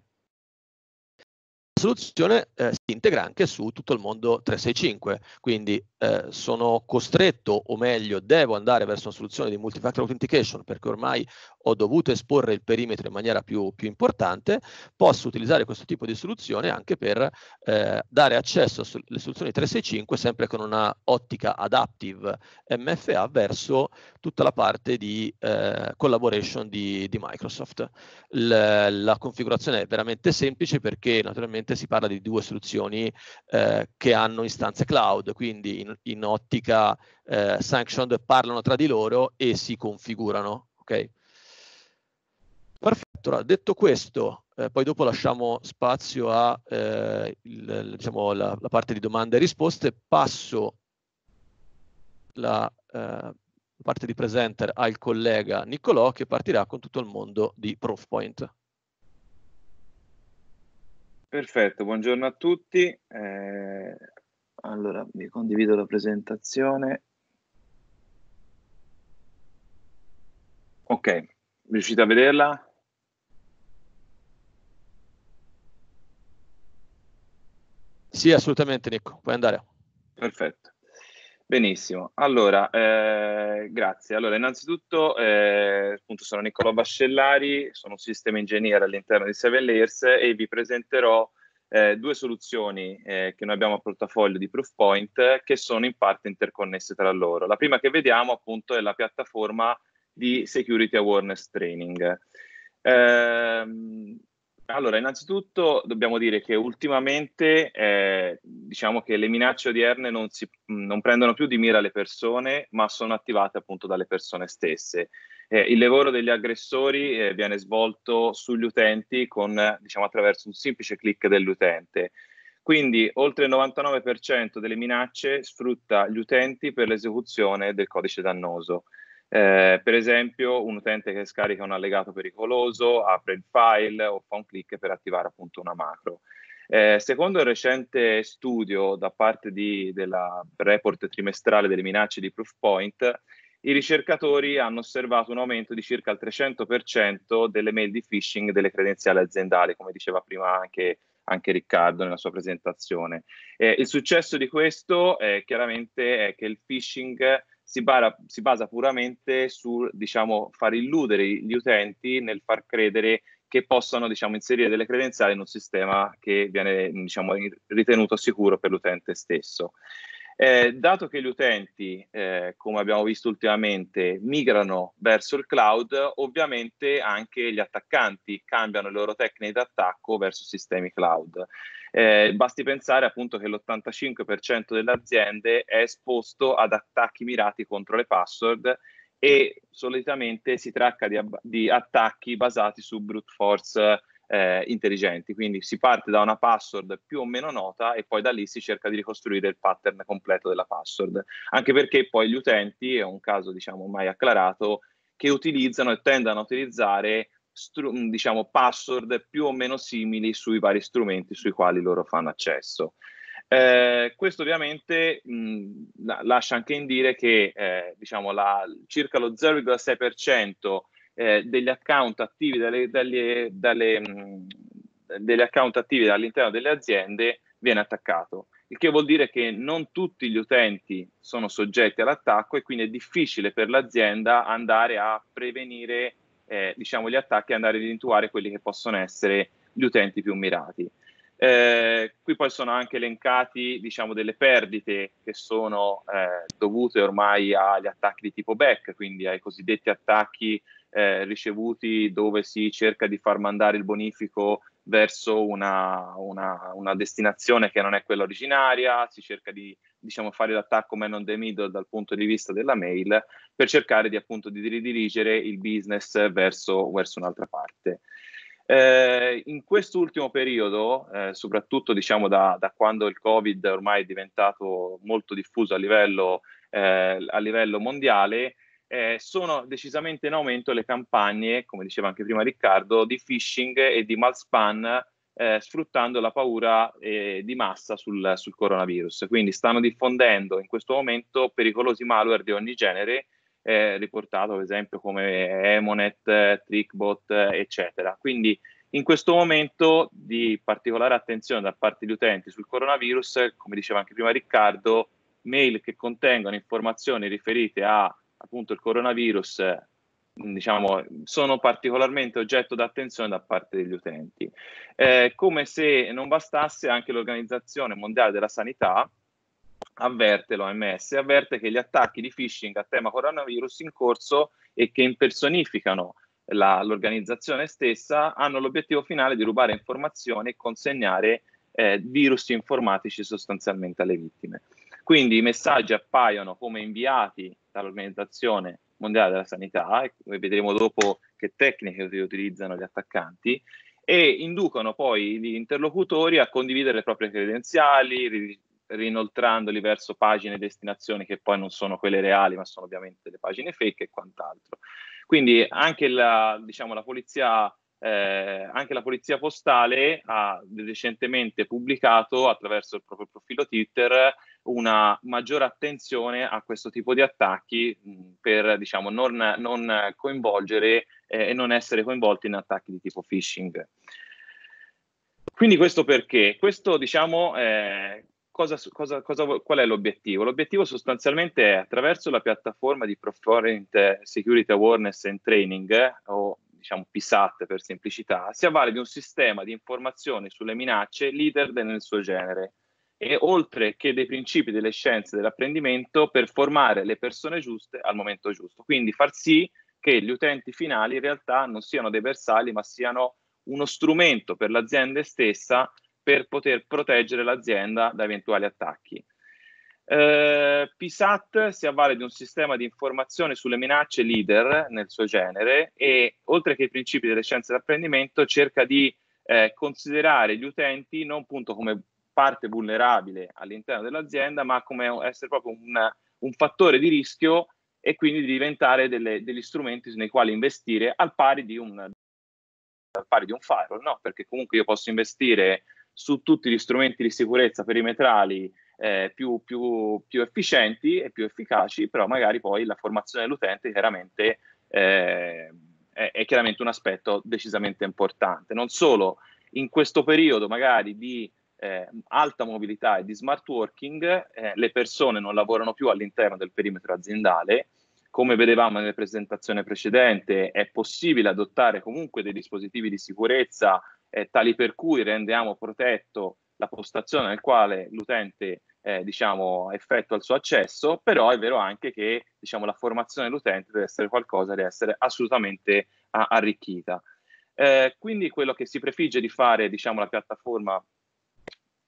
A: soluzione
D: eh, si integra anche su tutto il mondo 365, quindi eh, sono costretto o meglio devo andare verso una soluzione di multifactor authentication perché ormai ho dovuto esporre il perimetro in maniera più, più importante, posso utilizzare questo tipo di soluzione anche per eh, dare accesso alle soluzioni 365 sempre con una ottica adaptive MFA verso tutta la parte di eh, collaboration di, di Microsoft. L la configurazione è veramente semplice perché naturalmente generalmente si parla di due soluzioni eh, che hanno istanze cloud, quindi in, in ottica eh, sanctioned parlano tra di loro e si configurano. Okay? Perfetto, allora, detto questo, eh, poi dopo lasciamo spazio alla eh, diciamo, la, la parte di domande e risposte, passo la eh, parte di presenter al collega Niccolò che partirà con tutto il mondo di Proofpoint.
A: Perfetto, buongiorno a tutti. Eh, allora, vi condivido la presentazione. Ok, riuscite a vederla?
D: Sì, assolutamente Nico, puoi andare.
A: Perfetto. Benissimo, allora eh, grazie. Allora, innanzitutto eh, sono Niccolò Vascellari, sono un sistema ingegnere all'interno di Seven Layers e vi presenterò eh, due soluzioni eh, che noi abbiamo a portafoglio di Proofpoint che sono in parte interconnesse tra loro. La prima che vediamo appunto è la piattaforma di Security Awareness Training. Ehm, allora, innanzitutto dobbiamo dire che ultimamente eh, diciamo che le minacce odierne non, si, non, prendono più di mira le persone, ma sono attivate appunto dalle persone stesse. Eh, il lavoro degli aggressori eh, viene svolto sugli utenti con, diciamo, attraverso un semplice clic dell'utente. Quindi oltre il 99% delle minacce sfrutta gli utenti per l'esecuzione del codice dannoso. Eh, per esempio, un utente che scarica un allegato pericoloso apre il file o fa un clic per attivare appunto una macro. Eh, secondo il recente studio da parte di, della report trimestrale delle minacce di Proofpoint, i ricercatori hanno osservato un aumento di circa il 300% delle mail di phishing delle credenziali aziendali, come diceva prima anche, anche Riccardo nella sua presentazione. Eh, il successo di questo eh, chiaramente è che il phishing si, bara, si basa puramente sul diciamo, far illudere gli utenti nel far credere che possano diciamo, inserire delle credenziali in un sistema che viene diciamo, ritenuto sicuro per l'utente stesso. Eh, dato che gli utenti, eh, come abbiamo visto ultimamente, migrano verso il cloud, ovviamente anche gli attaccanti cambiano le loro tecniche d'attacco verso sistemi cloud. Eh, basti pensare appunto che l'85% delle aziende è esposto ad attacchi mirati contro le password e solitamente si tratta di, di attacchi basati su brute force eh, intelligenti, quindi si parte da una password più o meno nota e poi da lì si cerca di ricostruire il pattern completo della password, anche perché poi gli utenti, è un caso diciamo mai acclarato, che utilizzano e tendono a utilizzare str- diciamo, password più o meno simili sui vari strumenti sui quali loro fanno accesso. Eh, questo ovviamente mh, la, lascia anche in dire che eh, diciamo la, circa lo 0,6% eh, degli account attivi dalle, dalle, dalle, mh, degli account attivi all'interno delle aziende viene attaccato, il che vuol dire che non tutti gli utenti sono soggetti all'attacco e quindi è difficile per l'azienda andare a prevenire eh, diciamo, gli attacchi e andare a individuare quelli che possono essere gli utenti più mirati. Eh, qui poi sono anche elencati diciamo, delle perdite che sono eh, dovute ormai agli attacchi di tipo back, quindi ai cosiddetti attacchi eh, ricevuti dove si cerca di far mandare il bonifico verso una, una, una, destinazione che non è quella originaria, si cerca di diciamo, fare l'attacco man on the middle dal punto di vista della mail per cercare di, appunto, di ridirigere il business verso, verso un'altra parte. Eh, in quest'ultimo periodo, eh, soprattutto diciamo, da, da, quando il Covid ormai è diventato molto diffuso a livello, eh, a livello mondiale, eh, sono decisamente in aumento le campagne, come diceva anche prima Riccardo, di phishing e di malspan eh, sfruttando la paura eh, di massa sul, sul, coronavirus. Quindi stanno diffondendo in questo momento pericolosi malware di ogni genere, eh, riportato ad esempio come Emonet, Trickbot, eccetera. Quindi in questo momento di particolare attenzione da parte di utenti sul coronavirus, come diceva anche prima Riccardo, mail che contengono informazioni riferite a appunto il coronavirus diciamo, sono particolarmente oggetto d'attenzione da parte degli utenti. Eh, come se non bastasse, anche l'Organizzazione Mondiale della Sanità avverte l'OMS, avverte che gli attacchi di phishing a tema coronavirus in corso e che impersonificano la, l'organizzazione stessa hanno l'obiettivo finale di rubare informazioni e consegnare eh, virus informatici sostanzialmente alle vittime. Quindi i messaggi appaiono come inviati dall'Organizzazione Mondiale della Sanità, e vedremo dopo che tecniche utilizzano gli attaccanti, e inducono poi gli interlocutori a condividere le proprie credenziali, ri- rinoltrandoli verso pagine e destinazioni che poi non sono quelle reali, ma sono ovviamente le pagine fake e quant'altro. Quindi anche la, diciamo, la polizia eh, anche la polizia postale ha recentemente pubblicato attraverso il proprio profilo Twitter una maggiore attenzione a questo tipo di attacchi per diciamo, non, non coinvolgere eh, e non essere coinvolti in attacchi di tipo phishing. Quindi questo perché? Questo diciamo, eh, cosa, cosa, cosa, qual è l'obiettivo? L'obiettivo sostanzialmente è attraverso la piattaforma di Proforent Security Awareness and Training, eh, o diciamo PSAT per semplicità, si avvale di un sistema di informazioni sulle minacce leader nel suo genere e oltre che dei principi delle scienze dell'apprendimento per formare le persone giuste al momento giusto. Quindi far sì che gli utenti finali in realtà non siano dei bersagli, ma siano uno strumento per l'azienda stessa per poter proteggere l'azienda da eventuali attacchi. Eh, PISAT si avvale di un sistema di informazione sulle minacce leader nel suo genere e oltre che i principi delle scienze dell'apprendimento cerca di eh, considerare gli utenti non appunto come parte vulnerabile all'interno dell'azienda, ma come essere proprio una, un fattore di rischio e quindi di diventare delle, degli strumenti nei quali investire al pari di un, al pari di un firewall, no? perché comunque io posso investire su tutti gli strumenti di sicurezza perimetrali eh, più, più, più, efficienti e più efficaci, però magari poi la formazione dell'utente chiaramente, eh, è, è, chiaramente un aspetto decisamente importante. Non solo in questo periodo magari di eh, alta mobilità e di smart working, eh, le persone non lavorano più all'interno del perimetro aziendale. Come vedevamo nella presentazione precedente, è possibile adottare comunque dei dispositivi di sicurezza eh, tali per cui rendiamo protetto la postazione nel quale l'utente eh, diciamo, effettua il suo accesso, però è vero anche che diciamo, la formazione dell'utente deve essere qualcosa, deve essere assolutamente a- ah, arricchita. Eh, quindi quello che si prefigge di fare diciamo, la piattaforma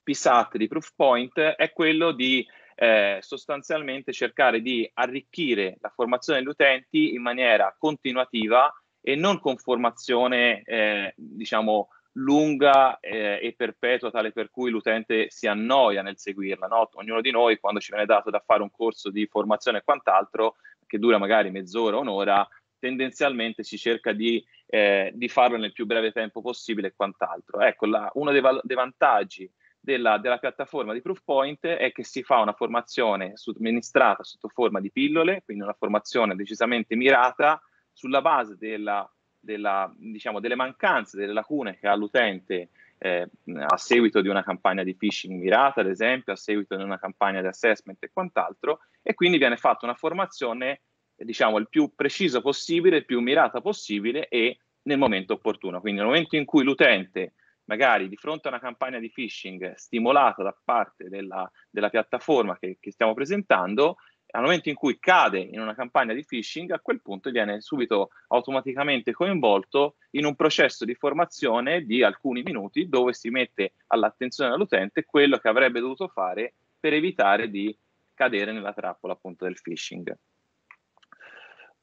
A: PSAT di Proofpoint è quello di eh, sostanzialmente cercare di arricchire la formazione degli utenti in maniera continuativa e non con formazione, eh, diciamo, lunga eh, e perpetua, tale per cui l'utente si annoia nel seguirla. No? Ognuno di noi, quando ci viene dato da fare un corso di formazione e quant'altro, che dura magari mezz'ora, un'ora, tendenzialmente si cerca di, eh, di farlo nel più breve tempo possibile e quant'altro. Ecco, la, uno dei, dei vantaggi della, della, piattaforma di Proofpoint è che si fa una formazione somministrata sotto forma di pillole, quindi una formazione decisamente mirata sulla base della, della, diciamo, delle mancanze, delle lacune che ha l'utente eh, a seguito di una campagna di phishing mirata, ad esempio, a seguito di una campagna di assessment e quant'altro, e quindi viene fatta una formazione, diciamo, il più preciso possibile, il più mirata possibile e nel momento opportuno. Quindi nel momento in cui l'utente magari di fronte a una campagna di phishing stimolata da parte della, della piattaforma che, che, stiamo presentando, al momento in cui cade in una campagna di phishing, a quel punto viene subito automaticamente coinvolto in un processo di formazione di alcuni minuti dove si mette all'attenzione dell'utente quello che avrebbe dovuto fare per evitare di cadere nella trappola appunto del phishing.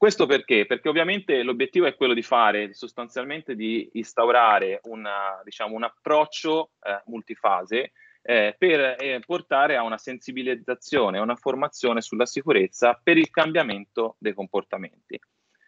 A: Questo perché? Perché ovviamente l'obiettivo è quello di fare sostanzialmente di instaurare una, diciamo, un approccio eh, multifase eh, per eh, portare a una sensibilizzazione, a una formazione sulla sicurezza per il cambiamento dei comportamenti.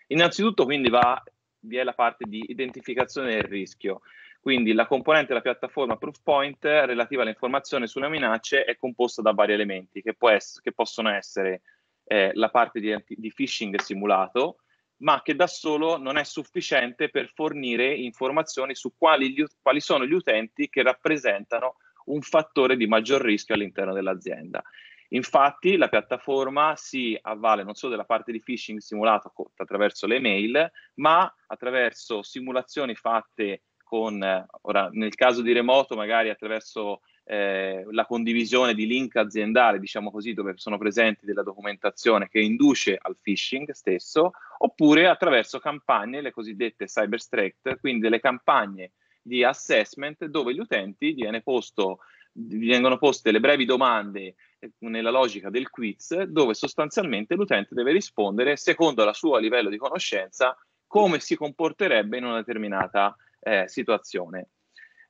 A: Innanzitutto quindi va, vi è la parte di identificazione del rischio, quindi la componente della piattaforma Proofpoint relativa alle informazioni sulle minacce è composta da vari elementi che, essere, che possono essere eh, la parte di, di phishing simulato, ma che da solo non è sufficiente per fornire informazioni su quali, gli, quali, sono gli utenti che rappresentano un fattore di maggior rischio all'interno dell'azienda. Infatti la piattaforma si avvale non solo della parte di phishing simulato attraverso le mail, ma attraverso simulazioni fatte con, ora nel caso di remoto, magari attraverso eh, la condivisione di link aziendali, diciamo così, dove sono presenti della documentazione che induce al phishing stesso, oppure attraverso campagne, le cosiddette cyber strength, quindi delle campagne di assessment dove gli utenti posto, vengono poste le brevi domande eh, nella logica del quiz, dove sostanzialmente l'utente deve rispondere secondo la sua livello di conoscenza come si comporterebbe in una determinata eh, situazione.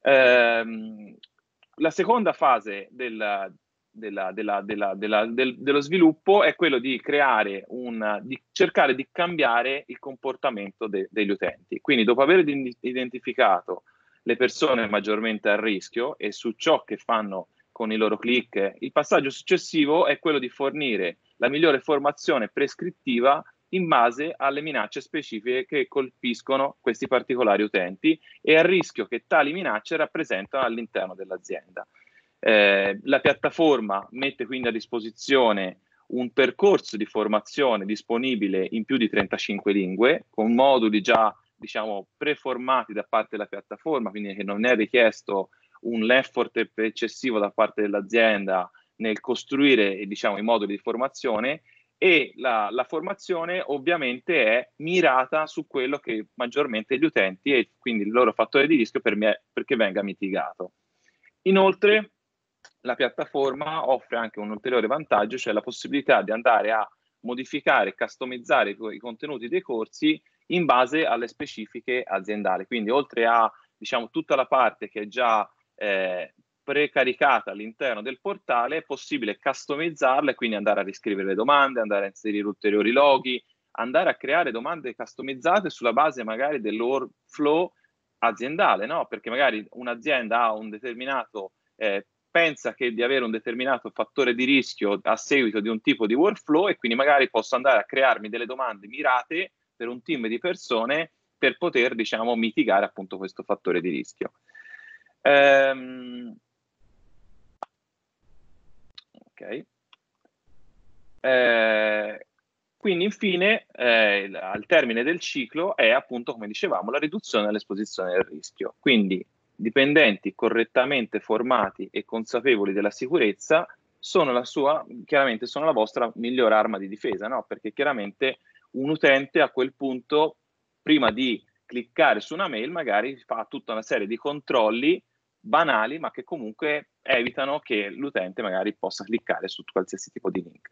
A: Eh, la seconda fase della, della, della, del, dello sviluppo è quello di creare un di cercare di cambiare il comportamento de, degli utenti. Quindi, dopo aver identificato le persone maggiormente a rischio e su ciò che fanno con i loro click, il passaggio successivo è quello di fornire la migliore formazione prescrittiva in base alle minacce specifiche che colpiscono questi particolari utenti e al rischio che tali minacce rappresentano all'interno dell'azienda. Eh, la piattaforma mette quindi a disposizione un percorso di formazione disponibile in più di 35 lingue, con moduli già diciamo, preformati da parte della piattaforma, quindi che non è richiesto un effort eccessivo da parte dell'azienda nel costruire diciamo, i moduli di formazione e la, la, formazione ovviamente è mirata su quello che maggiormente gli utenti e quindi il loro fattore di rischio per me, perché venga mitigato. Inoltre la piattaforma offre anche un ulteriore vantaggio, cioè la possibilità di andare a modificare e customizzare i contenuti dei corsi in base alle specifiche aziendali. Quindi oltre a diciamo, tutta la parte che è già eh, precaricata all'interno del portale, è possibile customizzarla e quindi andare a riscrivere le domande, andare a inserire ulteriori loghi, andare a creare domande customizzate sulla base magari dell'orflow aziendale, no? Perché magari un'azienda ha un determinato eh, pensa che di avere un determinato fattore di rischio a seguito di un tipo di workflow e quindi magari posso andare a crearmi delle domande mirate per un team di persone per poter, diciamo, mitigare appunto questo fattore di rischio. Ehm, ok? Eh, quindi infine, eh, al termine del ciclo, è appunto, come dicevamo, la riduzione dell'esposizione al rischio. Quindi dipendenti correttamente formati e consapevoli della sicurezza sono la sua, chiaramente sono la vostra migliore arma di difesa, no? Perché chiaramente un utente a quel punto, prima di cliccare su una mail, magari fa tutta una serie di controlli banali, ma che comunque evitano che l'utente magari possa cliccare su qualsiasi tipo di link.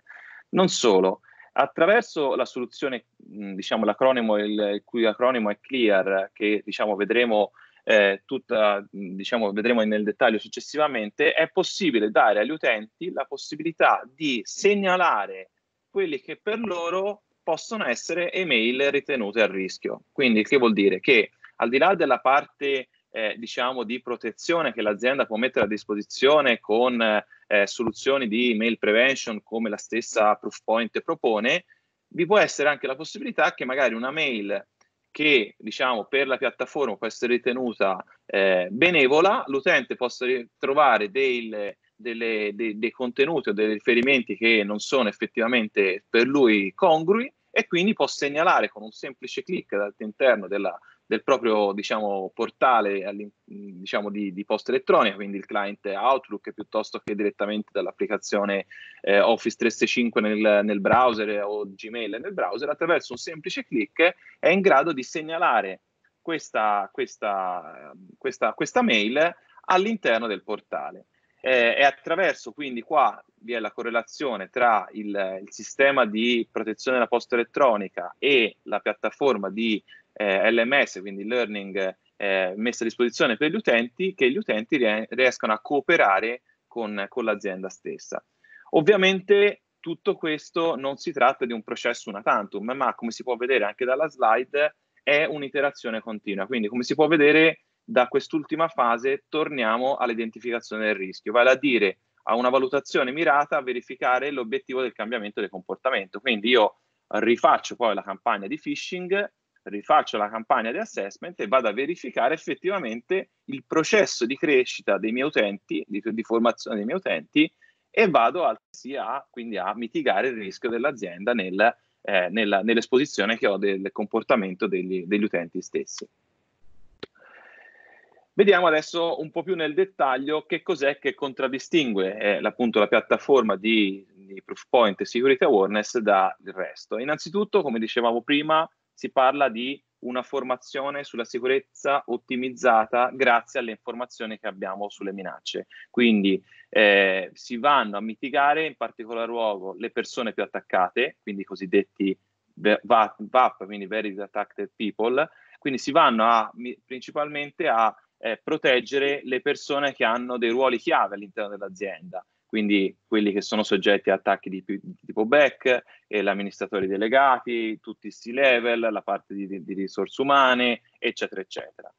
A: Non solo, attraverso la soluzione, diciamo l'acronimo, il, il cui acronimo è CLEAR, che diciamo vedremo eh, tutta, diciamo, vedremo nel dettaglio successivamente, è possibile dare agli utenti la possibilità di segnalare quelli che per loro possono essere email ritenute a rischio. Quindi che vuol dire? Che al di là della parte eh, diciamo, di protezione che l'azienda può mettere a disposizione con eh, soluzioni di mail prevention come la stessa Proofpoint propone, vi può essere anche la possibilità che magari una mail che diciamo, per la piattaforma può essere ritenuta eh, benevola, l'utente possa trovare dei, delle, dei, dei contenuti o dei riferimenti che non sono effettivamente per lui congrui e quindi può segnalare con un semplice clic all'interno della del proprio diciamo, portale diciamo, di, di, posta elettronica, quindi il client Outlook piuttosto che direttamente dall'applicazione eh, Office 365 nel, nel, browser eh, o Gmail nel browser, attraverso un semplice clic è in grado di segnalare questa, questa, questa, questa mail all'interno del portale. Eh, è attraverso, quindi qua vi è la correlazione tra il, il sistema di protezione della posta elettronica e la piattaforma di eh, LMS, quindi learning eh, messe a disposizione per gli utenti, che gli utenti riescano a cooperare con, con l'azienda stessa. Ovviamente tutto questo non si tratta di un processo una tantum, ma come si può vedere anche dalla slide, è un'iterazione continua. Quindi, come si può vedere, da quest'ultima fase torniamo all'identificazione del rischio, vale a dire a una valutazione mirata a verificare l'obiettivo del cambiamento del comportamento. Quindi io rifaccio poi la campagna di phishing rifaccio la campagna di assessment e vado a verificare effettivamente il processo di crescita dei miei utenti, di, di formazione dei miei utenti e vado altresì a, quindi a mitigare il rischio dell'azienda nel, eh, nella, nell'esposizione che ho del comportamento degli, degli utenti stessi. Vediamo adesso un po' più nel dettaglio che cos'è che contraddistingue eh, appunto la piattaforma di, di Proofpoint Security Awareness dal resto. Innanzitutto, come dicevamo prima, si parla di una formazione sulla sicurezza ottimizzata grazie alle informazioni che abbiamo sulle minacce. Quindi eh, si vanno a mitigare in particolar luogo le persone più attaccate, quindi i cosiddetti VAP, quindi Very Attacked People, quindi si vanno a, principalmente a eh, proteggere le persone che hanno dei ruoli chiave all'interno dell'azienda quindi quelli che sono soggetti a attacchi di, di tipo back, gli eh, amministratori delegati, tutti i C-level, la parte di, di, risorse umane, eccetera, eccetera.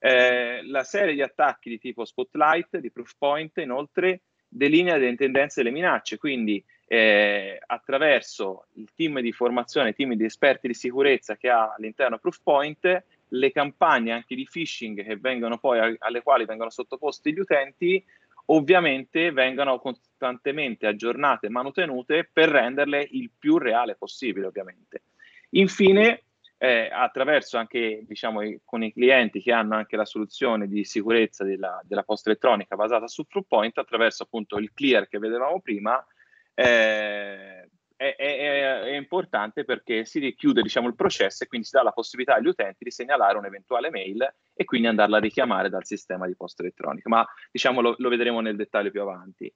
A: Eh, la serie di attacchi di tipo Spotlight, di Proofpoint, inoltre delinea le tendenze e le minacce, quindi eh, attraverso il team di formazione, team di esperti di sicurezza che ha all'interno Proofpoint, le campagne anche di phishing vengono poi, alle quali vengono sottoposti gli utenti ovviamente vengano costantemente aggiornate e manutenute per renderle il più reale possibile, ovviamente. Infine, eh, attraverso anche, diciamo, i, con i clienti che hanno anche la soluzione di sicurezza della, della posta elettronica basata su TruePoint, attraverso appunto il clear che vedevamo prima, eh, è, è, è, importante perché si richiude diciamo, il processo e quindi si dà la possibilità agli utenti di segnalare un'eventuale mail e quindi andarla a richiamare dal sistema di posta elettronica, ma diciamo, lo, lo vedremo nel dettaglio più avanti.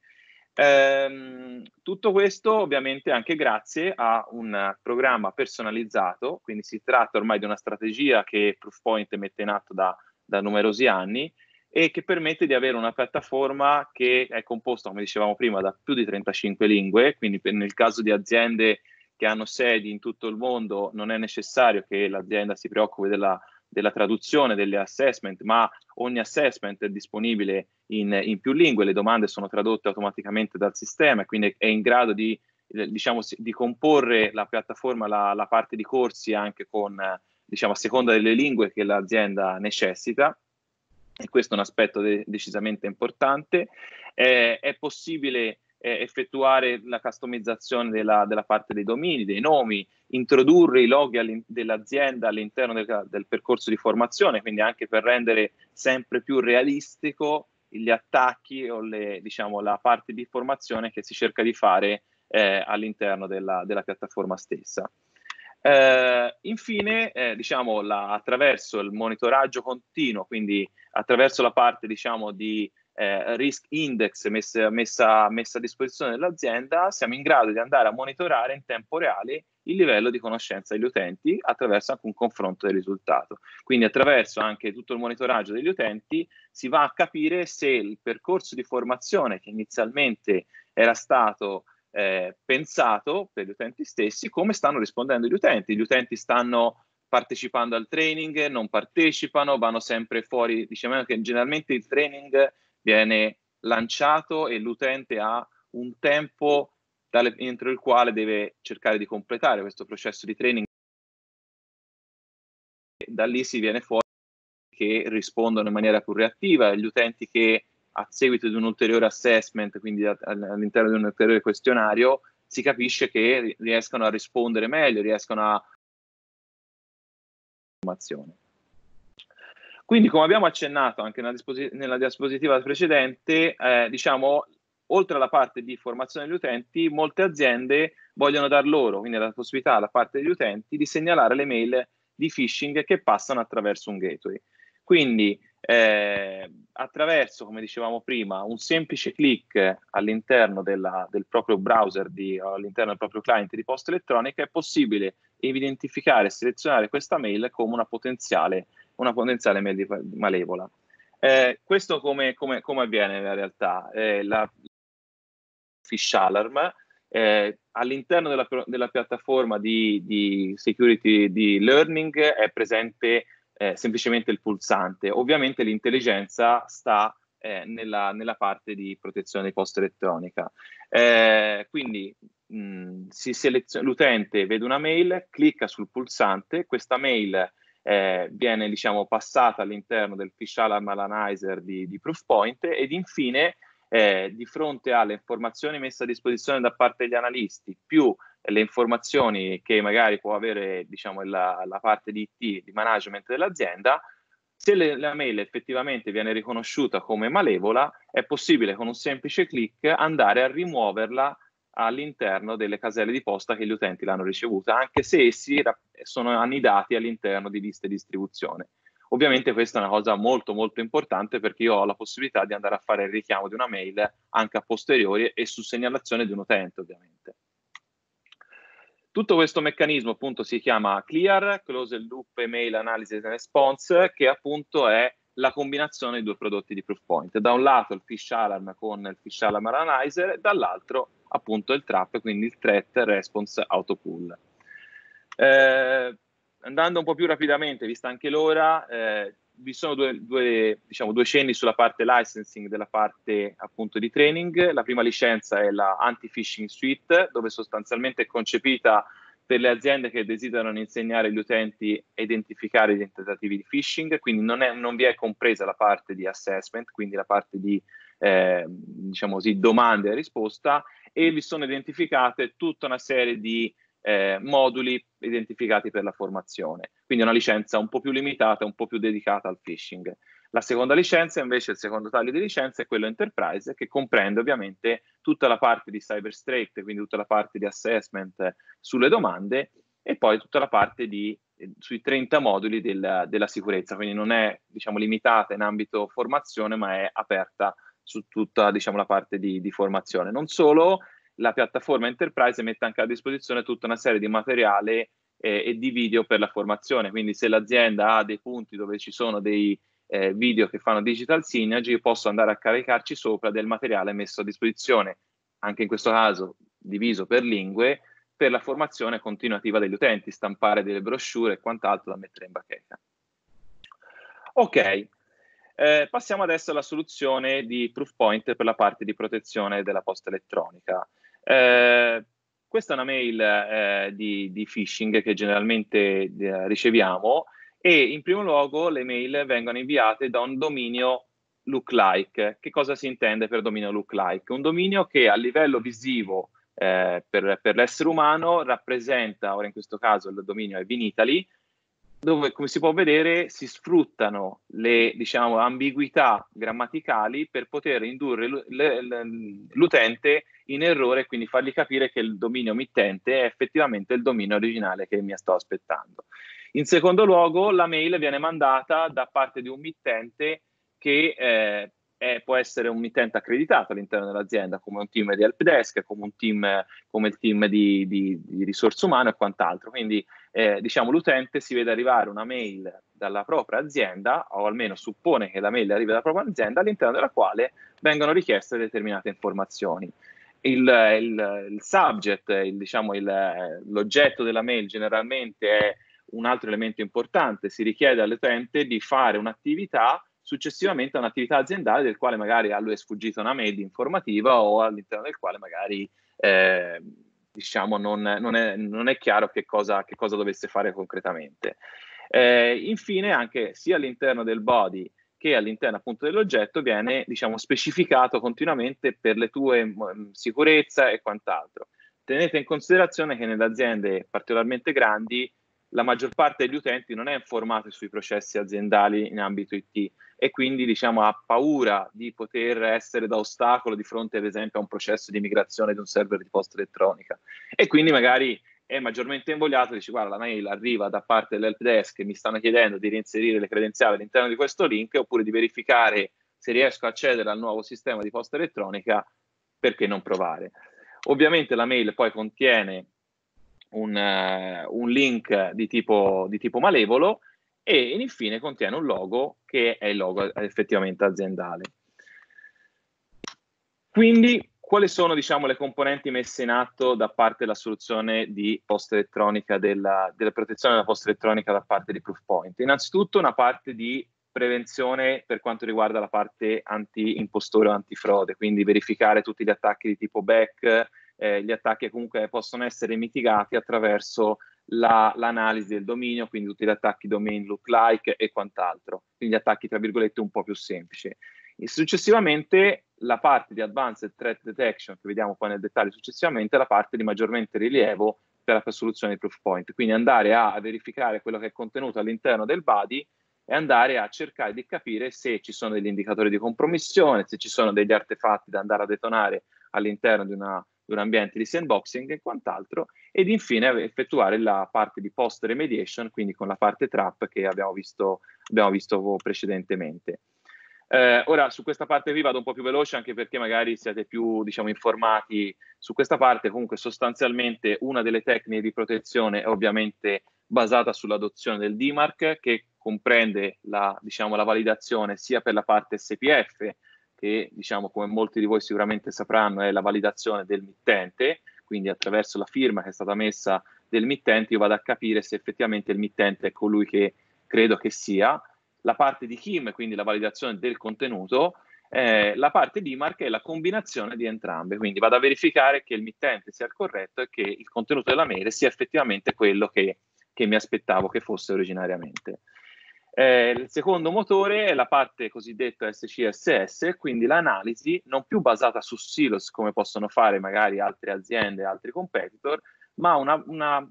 A: Ehm, tutto questo ovviamente anche grazie a un programma personalizzato, quindi si tratta ormai di una strategia che Proofpoint mette in atto da, da numerosi anni e che permette di avere una piattaforma che è composta, come dicevamo prima, da più di 35 lingue, quindi nel caso di aziende che hanno sedi in tutto il mondo non è necessario che l'azienda si preoccupi della, della traduzione delle assessment, ma ogni assessment è disponibile in, in, più lingue, le domande sono tradotte automaticamente dal sistema e quindi è in grado di, diciamo, di comporre la piattaforma, la, la parte di corsi anche con, diciamo, a seconda delle lingue che l'azienda necessita e questo è un aspetto de- decisamente importante. Eh, è possibile eh, effettuare la customizzazione della, della, parte dei domini, dei nomi, introdurre i loghi all'in- dell'azienda all'interno del, del percorso di formazione, quindi anche per rendere sempre più realistico gli attacchi o le, diciamo, la parte di formazione che si cerca di fare eh, all'interno della, della piattaforma stessa. Eh, infine, eh, diciamo, la, attraverso il monitoraggio continuo, quindi attraverso la parte diciamo, di eh, risk index messa, messa, messa, a disposizione dell'azienda, siamo in grado di andare a monitorare in tempo reale il livello di conoscenza degli utenti attraverso anche un confronto del risultato. Quindi attraverso anche tutto il monitoraggio degli utenti si va a capire se il percorso di formazione che inizialmente era stato eh, pensato per gli utenti stessi come stanno rispondendo gli utenti. Gli utenti stanno partecipando al training, non partecipano, vanno sempre fuori. Diciamo che generalmente il training viene lanciato e l'utente ha un tempo tale, entro il quale deve cercare di completare questo processo di training. Da lì si viene fuori che rispondono in maniera più reattiva, gli utenti che a seguito di un ulteriore assessment, quindi all'interno di un ulteriore questionario, si capisce che riescono a rispondere meglio, riescono a... Quindi, come abbiamo accennato anche nella, disposi- nella diapositiva precedente, eh, diciamo, oltre alla parte di formazione degli utenti, molte aziende vogliono dar loro, quindi la possibilità alla parte degli utenti, di segnalare le mail di phishing che passano attraverso un gateway. Quindi, eh, attraverso, come dicevamo prima, un semplice clic all'interno della, del proprio browser, di, all'interno del proprio client di posta elettronica, è possibile identificare e selezionare questa mail come una potenziale, una potenziale mail malevola. Eh, questo come, come, come, avviene nella realtà? Eh, la Fish Alarm eh, all'interno della, della piattaforma di, di security di learning è presente eh, semplicemente il pulsante. Ovviamente l'intelligenza sta eh, nella, nella, parte di protezione di posta elettronica. Eh, quindi mh, mm, selezio- l'utente vede una mail, clicca sul pulsante, questa mail eh, viene diciamo, passata all'interno del Fish Alarm Analyzer di, di Proofpoint ed infine eh, di fronte alle informazioni messe a disposizione da parte degli analisti più le informazioni che magari può avere diciamo, la, la parte di IT, di management dell'azienda, se le, la mail effettivamente viene riconosciuta come malevola, è possibile con un semplice clic andare a rimuoverla all'interno delle caselle di posta che gli utenti l'hanno ricevuta, anche se essi sono annidati all'interno di liste di distribuzione. Ovviamente questa è una cosa molto molto importante perché io ho la possibilità di andare a fare il richiamo di una mail anche a posteriori e su segnalazione di un utente ovviamente. Tutto questo meccanismo appunto si chiama CLEAR, Closed Loop Email Analysis and Response, che appunto è la combinazione dei due prodotti di Proofpoint. Da un lato il fish alarm con il fish alarm analyzer, dall'altro appunto il trap, quindi il threat response auto pull. Eh, andando un po' più rapidamente, vista anche l'ora, eh, vi sono due, due, diciamo, due, scendi sulla parte licensing della parte appunto di training. La prima licenza è la Anti-Phishing Suite, dove sostanzialmente è concepita per le aziende che desiderano insegnare agli utenti a identificare i tentativi di phishing, quindi non, è, non, vi è compresa la parte di assessment, quindi la parte di eh, diciamo così, domande e risposta, e vi sono identificate tutta una serie di eh, moduli identificati per la formazione. Quindi una licenza un po' più limitata, un po' più dedicata al phishing. La seconda licenza, invece, il secondo taglio di licenza è quello enterprise, che comprende ovviamente tutta la parte di cyber strength, quindi tutta la parte di assessment sulle domande e poi tutta la parte di, eh, sui 30 moduli della, della sicurezza, quindi non è diciamo, limitata in ambito formazione, ma è aperta su tutta diciamo, la parte di, di formazione. Non solo, la piattaforma Enterprise mette anche a disposizione tutta una serie di materiale eh, e di video per la formazione. Quindi se l'azienda ha dei punti dove ci sono dei eh, video che fanno digital synergy, posso andare a caricarci sopra del materiale messo a disposizione, anche in questo caso diviso per lingue, per la formazione continuativa degli utenti, stampare delle brochure e quant'altro da mettere in bacheca. Ok, eh, passiamo adesso alla soluzione di Proofpoint per la parte di protezione della posta elettronica. Eh, questa è una mail eh, di, di, phishing che generalmente eh, riceviamo e in primo luogo le mail vengono inviate da un dominio lookalike. Che cosa si intende per dominio lookalike? Un dominio che a livello visivo eh, per, per, l'essere umano rappresenta, ora in questo caso il dominio è Vinitali, dove, come si può vedere, si sfruttano le diciamo, ambiguità grammaticali per poter indurre l'utente in errore e quindi fargli capire che il dominio mittente è effettivamente il dominio originale che mi sto aspettando. In secondo luogo, la mail viene mandata da parte di un mittente che eh, eh, può essere un mittente accreditato all'interno dell'azienda come un team di help desk, come, un team, come il team di, di, di risorse umane e quant'altro. Quindi eh, diciamo l'utente si vede arrivare una mail dalla propria azienda o almeno suppone che la mail arrivi dalla propria azienda all'interno della quale vengono richieste determinate informazioni. Il, il, il subject, il, diciamo, l'oggetto della mail generalmente è un altro elemento importante, si richiede all'utente di fare un'attività successivamente a un'attività aziendale del quale magari a lui è sfuggita una mail informativa o all'interno del quale magari eh, diciamo non, non, è, non, è, chiaro che cosa, che cosa dovesse fare concretamente. Eh, infine anche sia all'interno del body che all'interno appunto dell'oggetto viene diciamo specificato continuamente per le tue mh, mm, sicurezza e quant'altro. Tenete in considerazione che nelle aziende particolarmente grandi la maggior parte degli utenti non è informato sui processi aziendali in ambito IT e quindi diciamo, ha paura di poter essere da ostacolo di fronte ad esempio a un processo di migrazione di un server di posta elettronica e quindi magari è maggiormente invogliato dice guarda la mail arriva da parte dell'help desk e mi stanno chiedendo di reinserire le credenziali all'interno di questo link oppure di verificare se riesco a accedere al nuovo sistema di posta elettronica perché non provare ovviamente la mail poi contiene un, eh, un link di tipo, di tipo malevolo e infine contiene un logo che è il logo effettivamente aziendale. Quindi, quali sono diciamo, le componenti messe in atto da parte della soluzione di posta elettronica, della, della protezione della posta elettronica da parte di Proofpoint? Innanzitutto una parte di prevenzione per quanto riguarda la parte anti-impostore o antifrode, quindi verificare tutti gli attacchi di tipo back, eh, gli attacchi comunque possono essere mitigati attraverso la, l'analisi del dominio, quindi tutti gli attacchi domain look like e quant'altro, quindi gli attacchi tra virgolette un po' più semplici. E successivamente la parte di Advanced Threat Detection, che vediamo poi nel dettaglio successivamente, è la parte di maggiormente rilievo per la soluzione di proof point, quindi andare a verificare quello che è contenuto all'interno del body e andare a cercare di capire se ci sono degli indicatori di compromissione, se ci sono degli artefatti da andare a detonare all'interno di una un ambiente di sandboxing e quant'altro, ed infine effettuare la parte di post remediation, quindi con la parte trap che abbiamo visto, abbiamo visto precedentemente. Eh, ora su questa parte qui vado un po' più veloce anche perché magari siete più diciamo, informati su questa parte, comunque sostanzialmente una delle tecniche di protezione è ovviamente basata sull'adozione del DMARC che comprende la, diciamo, la validazione sia per la parte SPF che diciamo come molti di voi sicuramente sapranno è la validazione del mittente, quindi attraverso la firma che è stata messa del mittente io vado a capire se effettivamente il mittente è colui che credo che sia, la parte di Kim, quindi la validazione del contenuto, eh, la parte di Mark è la combinazione di entrambe, quindi vado a verificare che il mittente sia il corretto e che il contenuto della mail sia effettivamente quello che, che mi aspettavo che fosse originariamente. Eh, il secondo motore è la parte cosiddetta SCSS, quindi l'analisi non più basata su silos come possono fare magari altre aziende, altri competitor, ma una, una,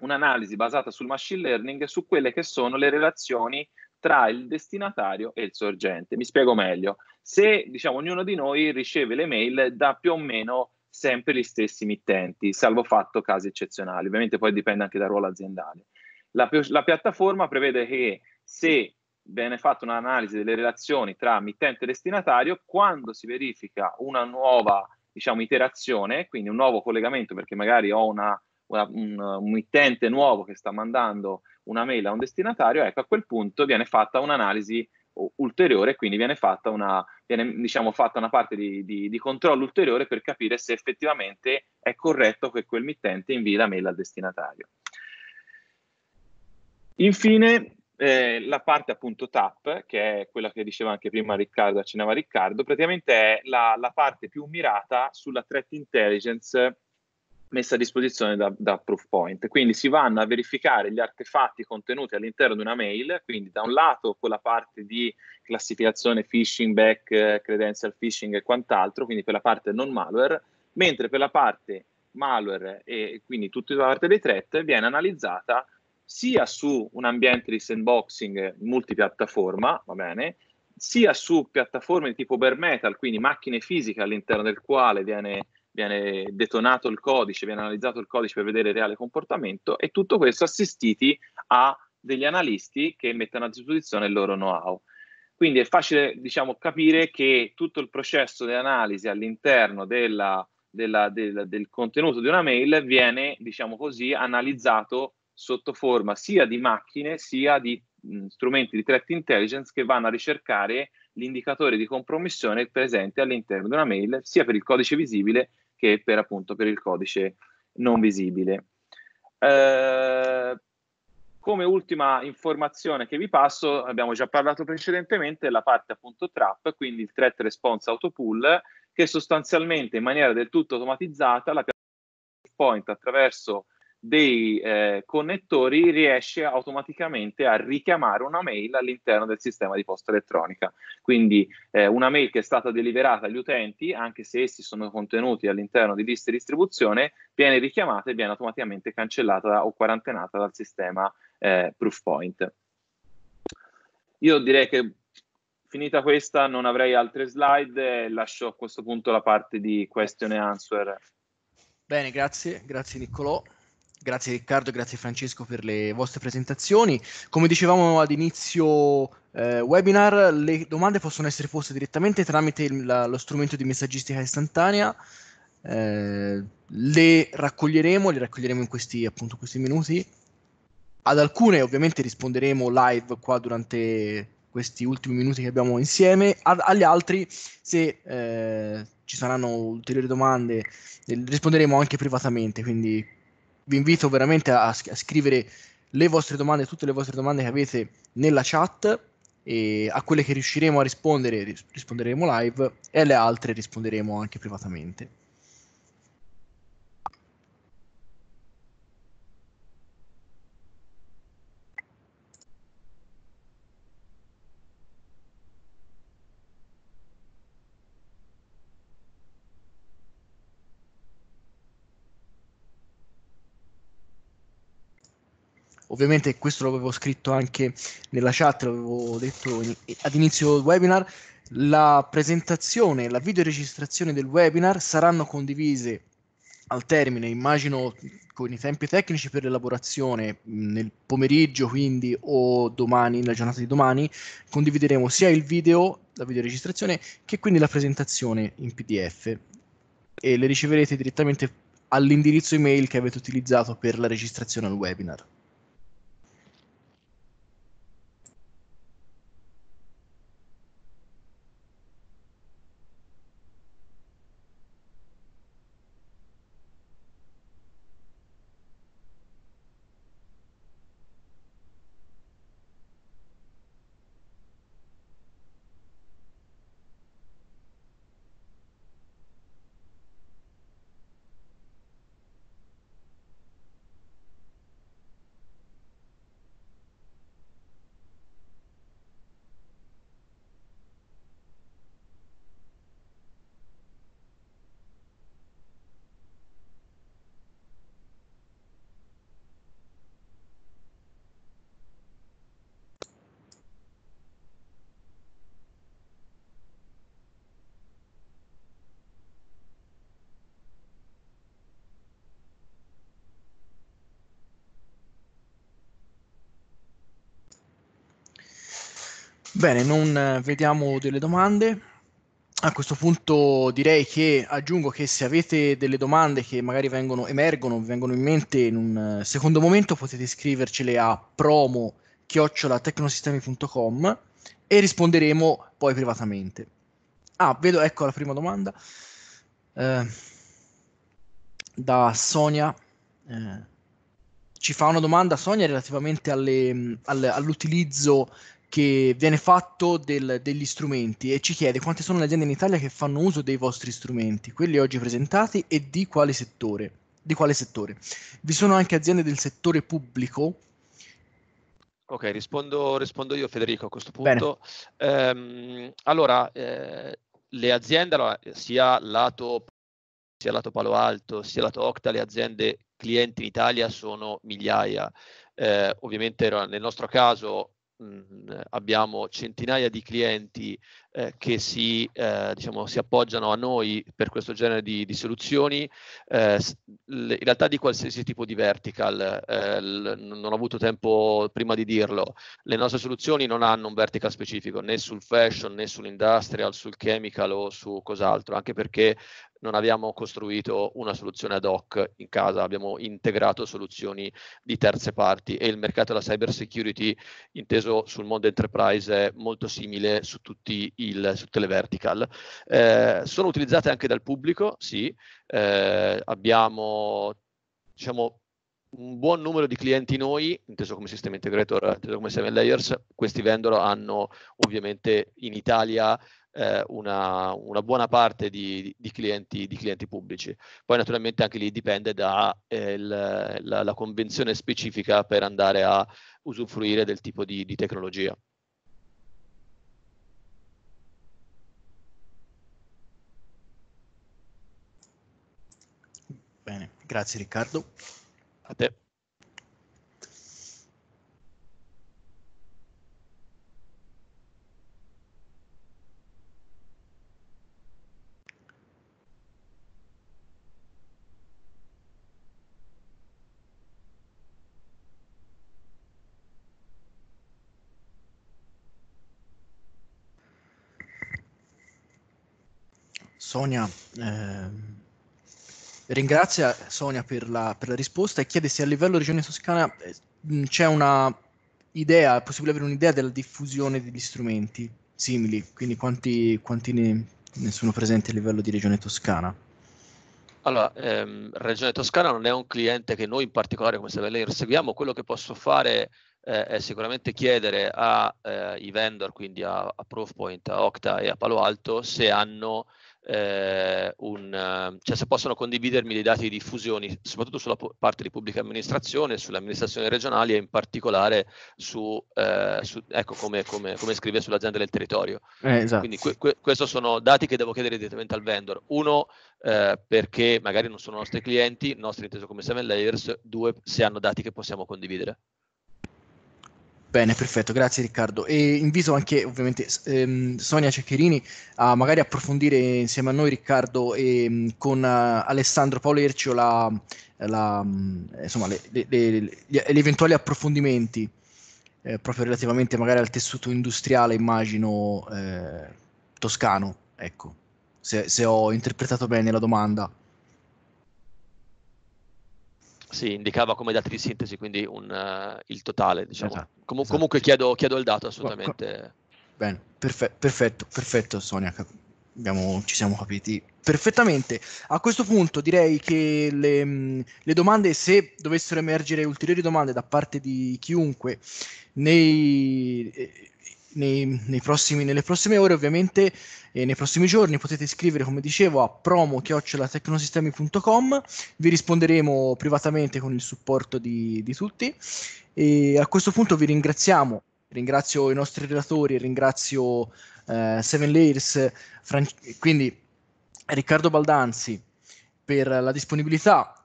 A: un'analisi basata sul machine learning su quelle che sono le relazioni tra il destinatario e il sorgente. Mi spiego meglio. Se diciamo, ognuno di noi riceve le mail da più o meno sempre gli stessi mittenti, salvo fatto casi eccezionali, ovviamente poi dipende anche dal ruolo aziendale. La, la piattaforma prevede che se viene fatta un'analisi delle relazioni tra mittente e destinatario, quando si verifica una nuova diciamo, iterazione, quindi un nuovo collegamento, perché magari ho una, una, un, un mittente nuovo che sta mandando una mail a un destinatario, ecco a quel punto viene fatta un'analisi ulteriore, quindi viene fatta una, viene, diciamo, fatta una parte di, di, di, controllo ulteriore per capire se effettivamente è corretto che quel mittente invii la mail al destinatario. Infine, eh, la parte appunto TAP, che è quella che diceva anche prima Riccardo, accennava Riccardo, praticamente è la, la parte più mirata sulla threat intelligence messa a disposizione da, da, Proofpoint. Quindi si vanno a verificare gli artefatti contenuti all'interno di una mail, quindi da un lato quella parte di classificazione phishing, back, credential phishing e quant'altro, quindi per la parte non malware, mentre per la parte malware e quindi tutta la parte dei threat viene analizzata sia su un ambiente di sandboxing multipiattaforma, va bene, sia su piattaforme di tipo bare metal, quindi macchine fisiche all'interno del quale viene, viene detonato il codice, viene analizzato il codice per vedere il reale comportamento e tutto questo assistiti a degli analisti che mettono a disposizione il loro know-how. Quindi è facile diciamo, capire che tutto il processo di analisi all'interno della, della, del, del, contenuto di una mail viene, diciamo così, analizzato sotto forma sia di macchine sia di mh, strumenti di threat intelligence che vanno a ricercare l'indicatore di compromissione presente all'interno di una mail, sia per il codice visibile che per appunto per il codice non visibile. Eh, come ultima informazione che vi passo, abbiamo già parlato precedentemente, la parte appunto TRAP, quindi il Threat Response Auto Pool, che sostanzialmente in maniera del tutto automatizzata la piattaforma attraverso dei eh, connettori riesce automaticamente a richiamare una mail all'interno del sistema di posta elettronica. Quindi eh, una mail che è stata deliberata agli utenti, anche se essi sono contenuti all'interno di liste di distribuzione, viene richiamata e viene automaticamente cancellata o quarantenata dal sistema eh, Proofpoint. Io direi che finita questa non avrei altre slide, lascio a questo punto la parte di question and answer.
B: Bene, grazie, grazie Niccolò. Grazie Riccardo, grazie Francesco per le vostre presentazioni. Come dicevamo ad inizio eh, webinar, le domande possono essere poste direttamente tramite il, la, lo strumento di messaggistica istantanea. Eh, le raccoglieremo, le raccoglieremo in questi, appunto, questi minuti. Ad alcune ovviamente risponderemo live qua durante questi ultimi minuti che abbiamo insieme. Ad, agli altri, se eh, ci saranno ulteriori domande, eh, risponderemo anche privatamente, quindi vi invito veramente a, a scrivere le vostre domande, tutte le vostre domande che avete nella chat e a quelle che riusciremo a rispondere risponderemo live e alle altre risponderemo anche privatamente. Ovviamente questo l'avevo scritto anche nella chat, l'avevo detto in, ad inizio del webinar, la presentazione, e la videoregistrazione del webinar saranno condivise al termine, immagino con i tempi tecnici per l'elaborazione mm, nel pomeriggio quindi o domani, nella giornata di domani, condivideremo sia il video, la videoregistrazione, che quindi la presentazione in PDF e le riceverete direttamente all'indirizzo email che avete utilizzato per la registrazione al webinar. Bene, non eh, vediamo delle domande. A questo punto direi che aggiungo che se avete delle domande che magari vengono, emergono, vengono in mente in un eh, secondo momento, potete scrivercele a promo-tecnosistemi.com e risponderemo poi privatamente. Ah, vedo, ecco la prima domanda eh, da Sonia. Eh, ci fa una domanda Sonia relativamente alle, mm, all, all'utilizzo che viene fatto del, degli strumenti e ci chiede quante sono le aziende in Italia che fanno uso dei vostri strumenti, quelli oggi presentati e di quale settore. Di quale settore. Vi sono anche aziende del settore pubblico
D: Ok, rispondo, rispondo, io Federico a questo punto. Ehm, allora, eh, le aziende, allora, sia, lato, sia lato Palo Alto, sia lato Octa, le aziende clienti in Italia sono migliaia. Eh, ovviamente nel nostro caso mh, abbiamo centinaia di clienti eh, che si, eh, diciamo, si, appoggiano a noi per questo genere di, di soluzioni, eh, in realtà di qualsiasi tipo di vertical, eh, l, non ho avuto tempo prima di dirlo, le nostre soluzioni non hanno un vertical specifico né sul fashion né sull'industrial, sul chemical o su cos'altro, anche perché non abbiamo costruito una soluzione ad hoc in casa, abbiamo integrato soluzioni di terze parti e il mercato della cyber security inteso sul mondo enterprise è molto simile su, il, su tutte le vertical. Eh, sono utilizzate anche dal pubblico, sì, eh, abbiamo diciamo un buon numero di clienti noi, inteso come sistema Integrator, inteso come 7 Layers, questi vendor hanno ovviamente in Italia eh, una, una, buona parte di, di, clienti, di, clienti, pubblici. Poi naturalmente anche lì dipende dalla eh, convenzione specifica per andare a usufruire del tipo di, di tecnologia.
B: Bene, grazie Riccardo. A te. Sonia, eh, ringrazia Sonia per la, per la, risposta e chiede se a livello regione toscana eh, c'è una idea, è possibile avere un'idea della diffusione degli strumenti simili, quindi quanti, quanti ne, ne sono presenti a livello di regione toscana?
D: Allora, ehm, Regione Toscana non è un cliente che noi in particolare come Savelli seguiamo, quello che posso fare eh, è sicuramente chiedere ai eh, vendor, quindi a, a Proofpoint, a Okta e a Palo Alto, se hanno eh, un, ehm, cioè se possono condividermi dei dati di diffusione, soprattutto sulla parte di pubblica amministrazione, sulle amministrazioni regionali e in particolare su, eh, su ecco come, come, come, scrive sull'azienda del territorio. Eh, esatto. Quindi que, que, questi sono dati che devo chiedere direttamente al vendor. Uno, eh, perché magari non sono nostri clienti, nostri inteso come seven layers, due, se hanno dati che possiamo condividere.
B: Bene, perfetto, grazie Riccardo. E invito anche ovviamente ehm, Sonia Ceccherini a magari approfondire insieme a noi Riccardo e ehm, con eh, Alessandro Paolo Ercio la, la, mm, insomma, le, le, le, gli eventuali approfondimenti eh, proprio relativamente magari al tessuto industriale, immagino, eh, toscano, ecco, se, se ho interpretato bene la domanda.
D: Sì, indicava come dati di sintesi, quindi un, uh, il totale. Diciamo. Esatto, Com- esatto. Comunque chiedo, chiedo, il dato assolutamente.
B: Bene, perfe- perfetto, perfetto Sonia, Abbiamo, ci siamo capiti perfettamente. A questo punto direi che le, mm, le, domande, se dovessero emergere ulteriori domande da parte di chiunque nei, eh, nei, nei prossimi, nelle prossime ore, ovviamente, e nei prossimi giorni potete iscrivere, come dicevo, a promo-tecnosistemi.com, vi risponderemo privatamente con il supporto di, di tutti. E a questo punto vi ringraziamo ringrazio i nostri relatori, ringrazio eh, Seven Layers, Fran- quindi Riccardo Baldanzi per la disponibilità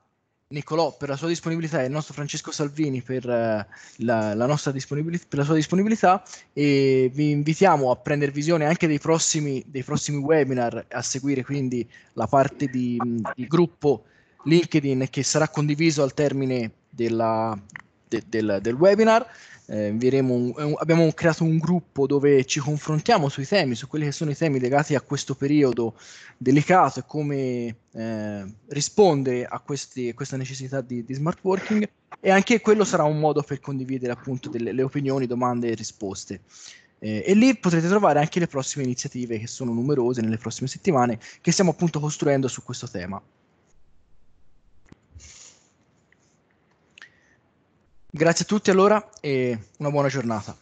B: Nicolò per la sua disponibilità e il nostro Francesco Salvini per eh, la, la nostra disponibilità, per la sua disponibilità e vi invitiamo a prendere visione anche dei prossimi, dei prossimi webinar, a seguire quindi la parte di, di gruppo LinkedIn che sarà condiviso al termine della, de- del, del, webinar. Eh, un, un, abbiamo creato un gruppo dove ci confrontiamo sui temi, su quelli che sono i temi legati a questo periodo delicato e come eh, rispondere a, questi, a, questa necessità di, di, smart working e anche quello sarà un modo per condividere appunto delle opinioni, domande e risposte. Eh, e lì potrete trovare anche le prossime iniziative che sono numerose nelle prossime settimane che stiamo appunto costruendo su questo tema. Grazie a tutti allora e una buona giornata.